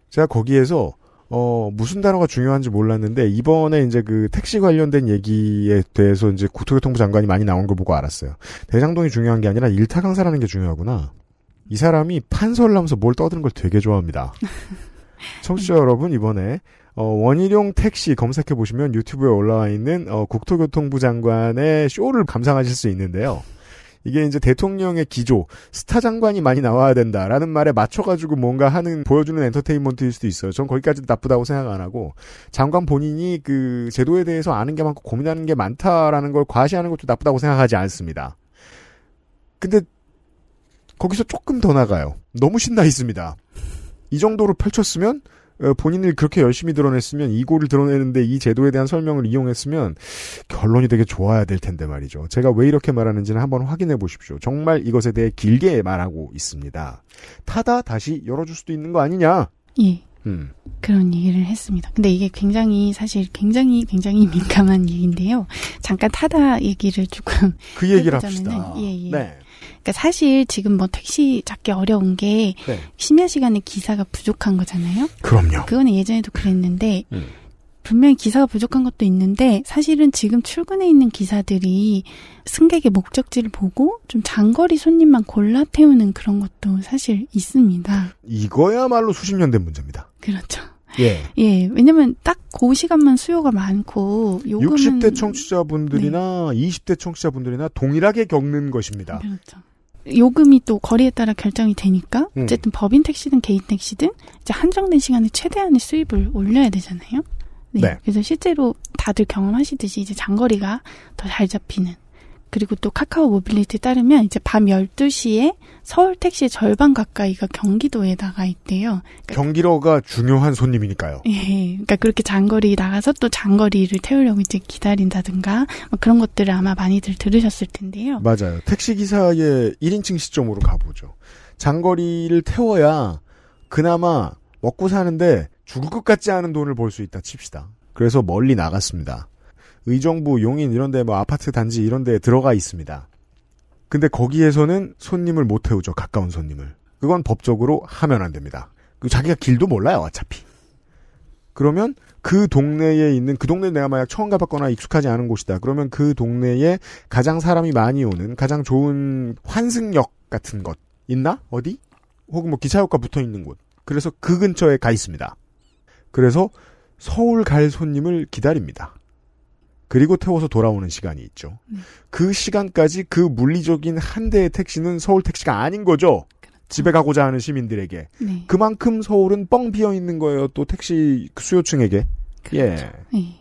제가 거기에서 어, 무슨 단어가 중요한지 몰랐는데, 이번에 이제 그 택시 관련된 얘기에 대해서 이제 국토교통부 장관이 많이 나온 걸 보고 알았어요. 대장동이 중요한 게 아니라 일타 강사라는 게 중요하구나. 이 사람이 판서를 하면서 뭘 떠드는 걸 되게 좋아합니다. 청취자 여러분, 이번에 어, 원희룡 택시 검색해 보시면 유튜브에 올라와 있는 어, 국토교통부 장관의 쇼를 감상하실 수 있는데요. 이게 이제 대통령의 기조, 스타 장관이 많이 나와야 된다라는 말에 맞춰가지고 뭔가 하는, 보여주는 엔터테인먼트일 수도 있어요. 전 거기까지 나쁘다고 생각 안 하고, 장관 본인이 그 제도에 대해서 아는 게 많고 고민하는 게 많다라는 걸 과시하는 것도 나쁘다고 생각하지 않습니다. 근데, 거기서 조금 더 나가요. 너무 신나 있습니다. 이 정도로 펼쳤으면 어, 본인을 그렇게 열심히 드러냈으면 이고를 드러내는데 이 제도에 대한 설명을 이용했으면 결론이 되게 좋아야 될 텐데 말이죠. 제가 왜 이렇게 말하는지는 한번 확인해 보십시오. 정말 이것에 대해 길게 말하고 있습니다. 타다 다시 열어줄 수도 있는 거 아니냐? 예. 음. 그런 얘기를 했습니다. 근데 이게 굉장히 사실 굉장히 굉장히 민감한 얘기인데요. 잠깐 타다 얘기를 조금 그 얘기를 해자면은 합시다. 예, 예. 네. 그러니까 사실 지금 뭐 택시 잡기 어려운 게 네. 심야 시간에 기사가 부족한 거잖아요. 그럼요. 그거는 예전에도 그랬는데 음. 분명히 기사가 부족한 것도 있는데 사실은 지금 출근해 있는 기사들이 승객의 목적지를 보고 좀 장거리 손님만 골라 태우는 그런 것도 사실 있습니다. 이거야말로 수십 년 된 문제입니다. 그렇죠. 예. 예. 왜냐면 딱 그 시간만 수요가 많고 요금은 60대 청취자분들이나 네. 20대 청취자분들이나 동일하게 겪는 것입니다. 그렇죠. 요금이 또 거리에 따라 결정이 되니까 음. 어쨌든 음. 법인 택시든 개인 택시든 이제 한정된 시간에 최대한의 수입을 올려야 되잖아요. 네. 네. 그래서 실제로 다들 경험하시듯이 이제 장거리가 더 잘 잡히는 그리고 또 카카오 모빌리티 따르면 이제 밤 12시에 서울 택시 절반 가까이가 경기도에 나가 있대요. 그러니까 경기로가 중요한 손님이니까요. 예. 그러니까 그렇게 장거리 나가서 또 장거리를 태우려고 이제 기다린다든가 뭐 그런 것들을 아마 많이들 들으셨을 텐데요. 맞아요. 택시 기사의 1인칭 시점으로 가보죠. 장거리를 태워야 그나마 먹고 사는데 죽을 것 같지 않은 돈을 벌 수 있다 칩시다. 그래서 멀리 나갔습니다. 의정부 용인 이런 데 뭐 아파트 단지 이런 데 들어가 있습니다. 근데 거기에서는 손님을 못 태우죠. 가까운 손님을. 그건 법적으로 하면 안 됩니다. 그 자기가 길도 몰라요. 어차피. 그러면 그 동네에 있는 그 동네 내가 만약 처음 가봤거나 익숙하지 않은 곳이다. 그러면 그 동네에 가장 사람이 많이 오는 가장 좋은 환승역 같은 것 있나? 어디? 혹은 뭐 기차역과 붙어 있는 곳. 그래서 그 근처에 가 있습니다. 그래서 서울 갈 손님을 기다립니다. 그리고 태워서 돌아오는 시간이 있죠. 네. 그 시간까지 그 물리적인 한 대의 택시는 서울 택시가 아닌 거죠. 그렇죠. 집에 가고자 하는 시민들에게 네. 그만큼 서울은 뻥 비어 있는 거예요. 또 택시 수요층에게 그렇죠. 예. 네.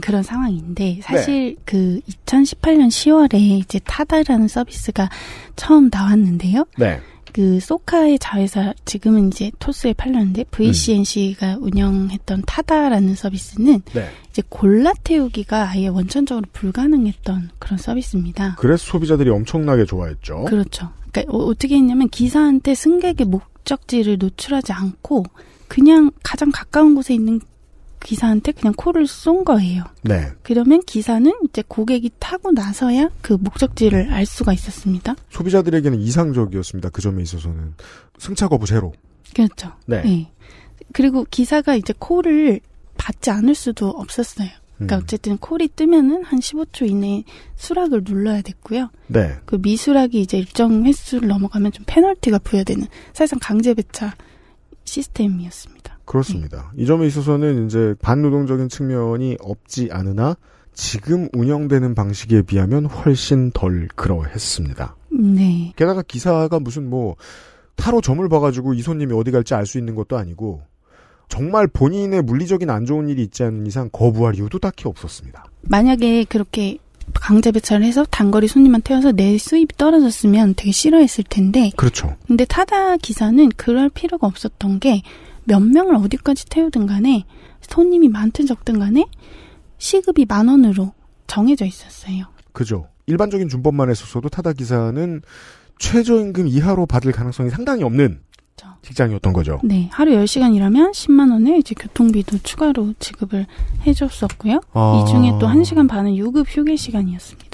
그런 상황인데 사실 네. 그 2018년 10월에 이제 타다라는 서비스가 처음 나왔는데요. 네. 그 소카의 자회사 지금은 이제 토스에 팔렸는데 VCNC가 음. 운영했던 타다라는 서비스는 네. 이제 골라 태우기가 아예 원천적으로 불가능했던 그런 서비스입니다. 그래서 소비자들이 엄청나게 좋아했죠. 그렇죠. 그러니까 어, 어떻게 했냐면 기사한테 승객의 목적지를 노출하지 않고 그냥 가장 가까운 곳에 있는 기사한테 그냥 콜을 쏜 거예요. 네. 그러면 기사는 이제 고객이 타고 나서야 그 목적지를 알 수가 있었습니다. 소비자들에게는 이상적이었습니다. 그 점에 있어서는 승차 거부 제로. 그렇죠. 네. 네. 그리고 기사가 이제 콜을 받지 않을 수도 없었어요. 그러니까 음. 어쨌든 콜이 뜨면은 한 15초 이내에 수락을 눌러야 됐고요. 네. 그 미수락이 이제 일정 횟수를 넘어가면 좀 페널티가 부여되는 사실상 강제 배차 시스템이었습니다. 그렇습니다. 이 점에 있어서는 이제 반노동적인 측면이 없지 않으나 지금 운영되는 방식에 비하면 훨씬 덜 그러했습니다. 네. 게다가 기사가 무슨 뭐 타로 점을 봐가지고 이 손님이 어디 갈지 알 수 있는 것도 아니고 정말 본인의 물리적인 안 좋은 일이 있지 않은 이상 거부할 이유도 딱히 없었습니다. 만약에 그렇게 강제 배차를 해서 단거리 손님만태워서내 수입이 떨어졌으면 되게 싫어했을 텐데. 그렇죠. 근데 타다 기사는 그럴 필요가 없었던 게몇 명을 어디까지 태우든 간에 손님이 많든 적든 간에 시급이 만 원으로 정해져 있었어요. 그죠. 일반적인 준법만 했었어도 타다 기사는 최저임금 이하로 받을 가능성이 상당히 없는 그렇죠. 직장이었던 거죠. 네. 하루 10시간 일하면 10만 원을 이제 교통비도 추가로 지급을 해줬었고요. 아... 이 중에 또 1시간 반은 유급 휴게 시간이었습니다.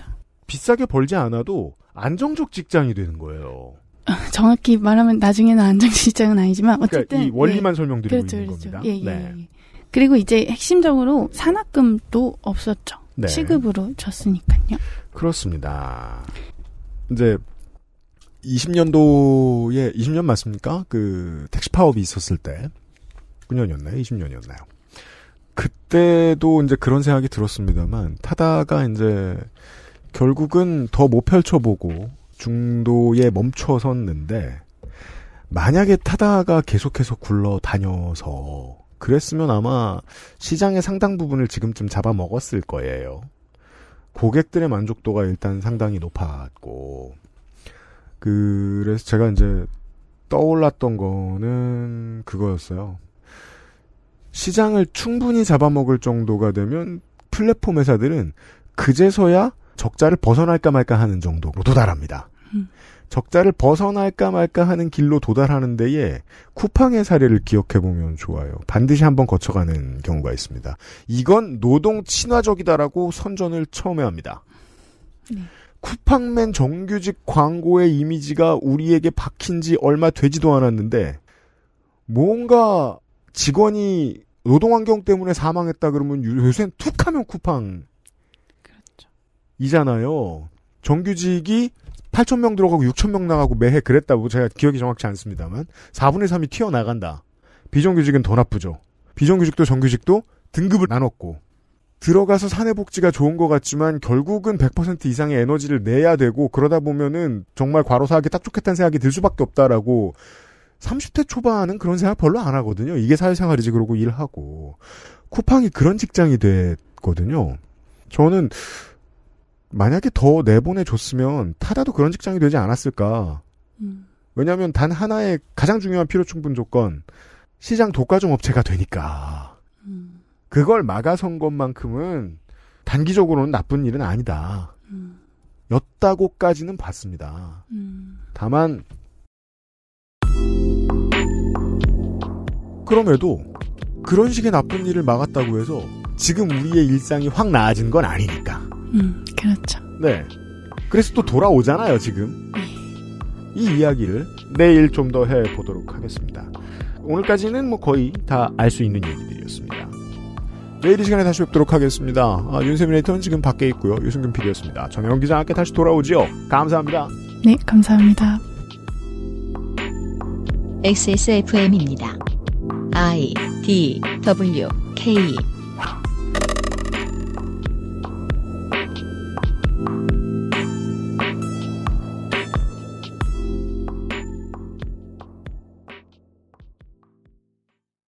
비싸게 벌지 않아도 안정적 직장이 되는 거예요. 정확히 말하면 나중에는 안정시장은 아니지만 그러니까 어쨌든 그러니까 이 원리만 네. 설명드리고 그렇죠, 있는 그렇죠. 겁니다. 예, 예, 네. 예, 예. 그리고 이제 핵심적으로 산학금도 없었죠. 네. 시급으로 줬으니까요. 그렇습니다. 이제 20년도에 20년 맞습니까? 그 택시 파업이 있었을 때 9년이었나요? 20년이었나요? 그때도 이제 그런 생각이 들었습니다만 타다가 이제 결국은 더 못 펼쳐보고 중도에 멈춰 섰는데 만약에 타다가 계속해서 굴러 다녀서 그랬으면 아마 시장의 상당 부분을 지금쯤 잡아먹었을 거예요. 고객들의 만족도가 일단 상당히 높았고 그래서 제가 이제 떠올랐던 거는 그거였어요. 시장을 충분히 잡아먹을 정도가 되면 플랫폼 회사들은 그제서야 적자를 벗어날까 말까 하는 정도로 도달합니다. 음. 적자를 벗어날까 말까 하는 길로 도달하는 데에 쿠팡의 사례를 기억해보면 좋아요. 반드시 한번 거쳐가는 경우가 있습니다. 이건 노동 친화적이다라고 선전을 처음에 합니다. 네. 쿠팡맨 정규직 광고의 이미지가 우리에게 박힌 지 얼마 되지도 않았는데 뭔가 직원이 노동 환경 때문에 사망했다 그러면 요새는 툭 하면 쿠팡 이잖아요. 정규직이 8천 명 들어가고 6천 명 나가고 매해 그랬다고 제가 기억이 정확치 않습니다만 4분의 3이 튀어나간다. 비정규직은 더 나쁘죠. 비정규직도 정규직도 등급을 나눴고 들어가서 사내복지가 좋은 것 같지만 결국은 100% 이상의 에너지를 내야 되고 그러다 보면은 정말 과로사하기 딱 좋겠다는 생각이 들 수밖에 없다라고 30대 초반은 그런 생각 별로 안 하거든요. 이게 사회생활이지 그러고 일하고 쿠팡이 그런 직장이 됐거든요. 저는 만약에 더 내보내줬으면 타다도 그런 직장이 되지 않았을까. 음. 왜냐하면 단 하나의 가장 중요한 필요 충분 조건 시장 독과점 업체가 되니까 음. 그걸 막아선 것만큼은 단기적으로는 나쁜 일은 아니다. 음. 였다고까지는 봤습니다. 음. 다만 그럼에도 그런 식의 나쁜 일을 막았다고 해서 지금 우리의 일상이 확 나아진 건 아니니까. 음. 그렇죠. 네. 그래서 또 돌아오잖아요, 지금. 이 이야기를 내일 좀 더 해보도록 하겠습니다. 오늘까지는 뭐 거의 다 알 수 있는 얘기들이었습니다. 내일 이 시간에 다시 뵙도록 하겠습니다. 아, 윤세미네이터는 지금 밖에 있고요. 유승균 PD였습니다. 정영 기자 함께 다시 돌아오지요. 감사합니다. 네, 감사합니다. XSFM입니다. I D W K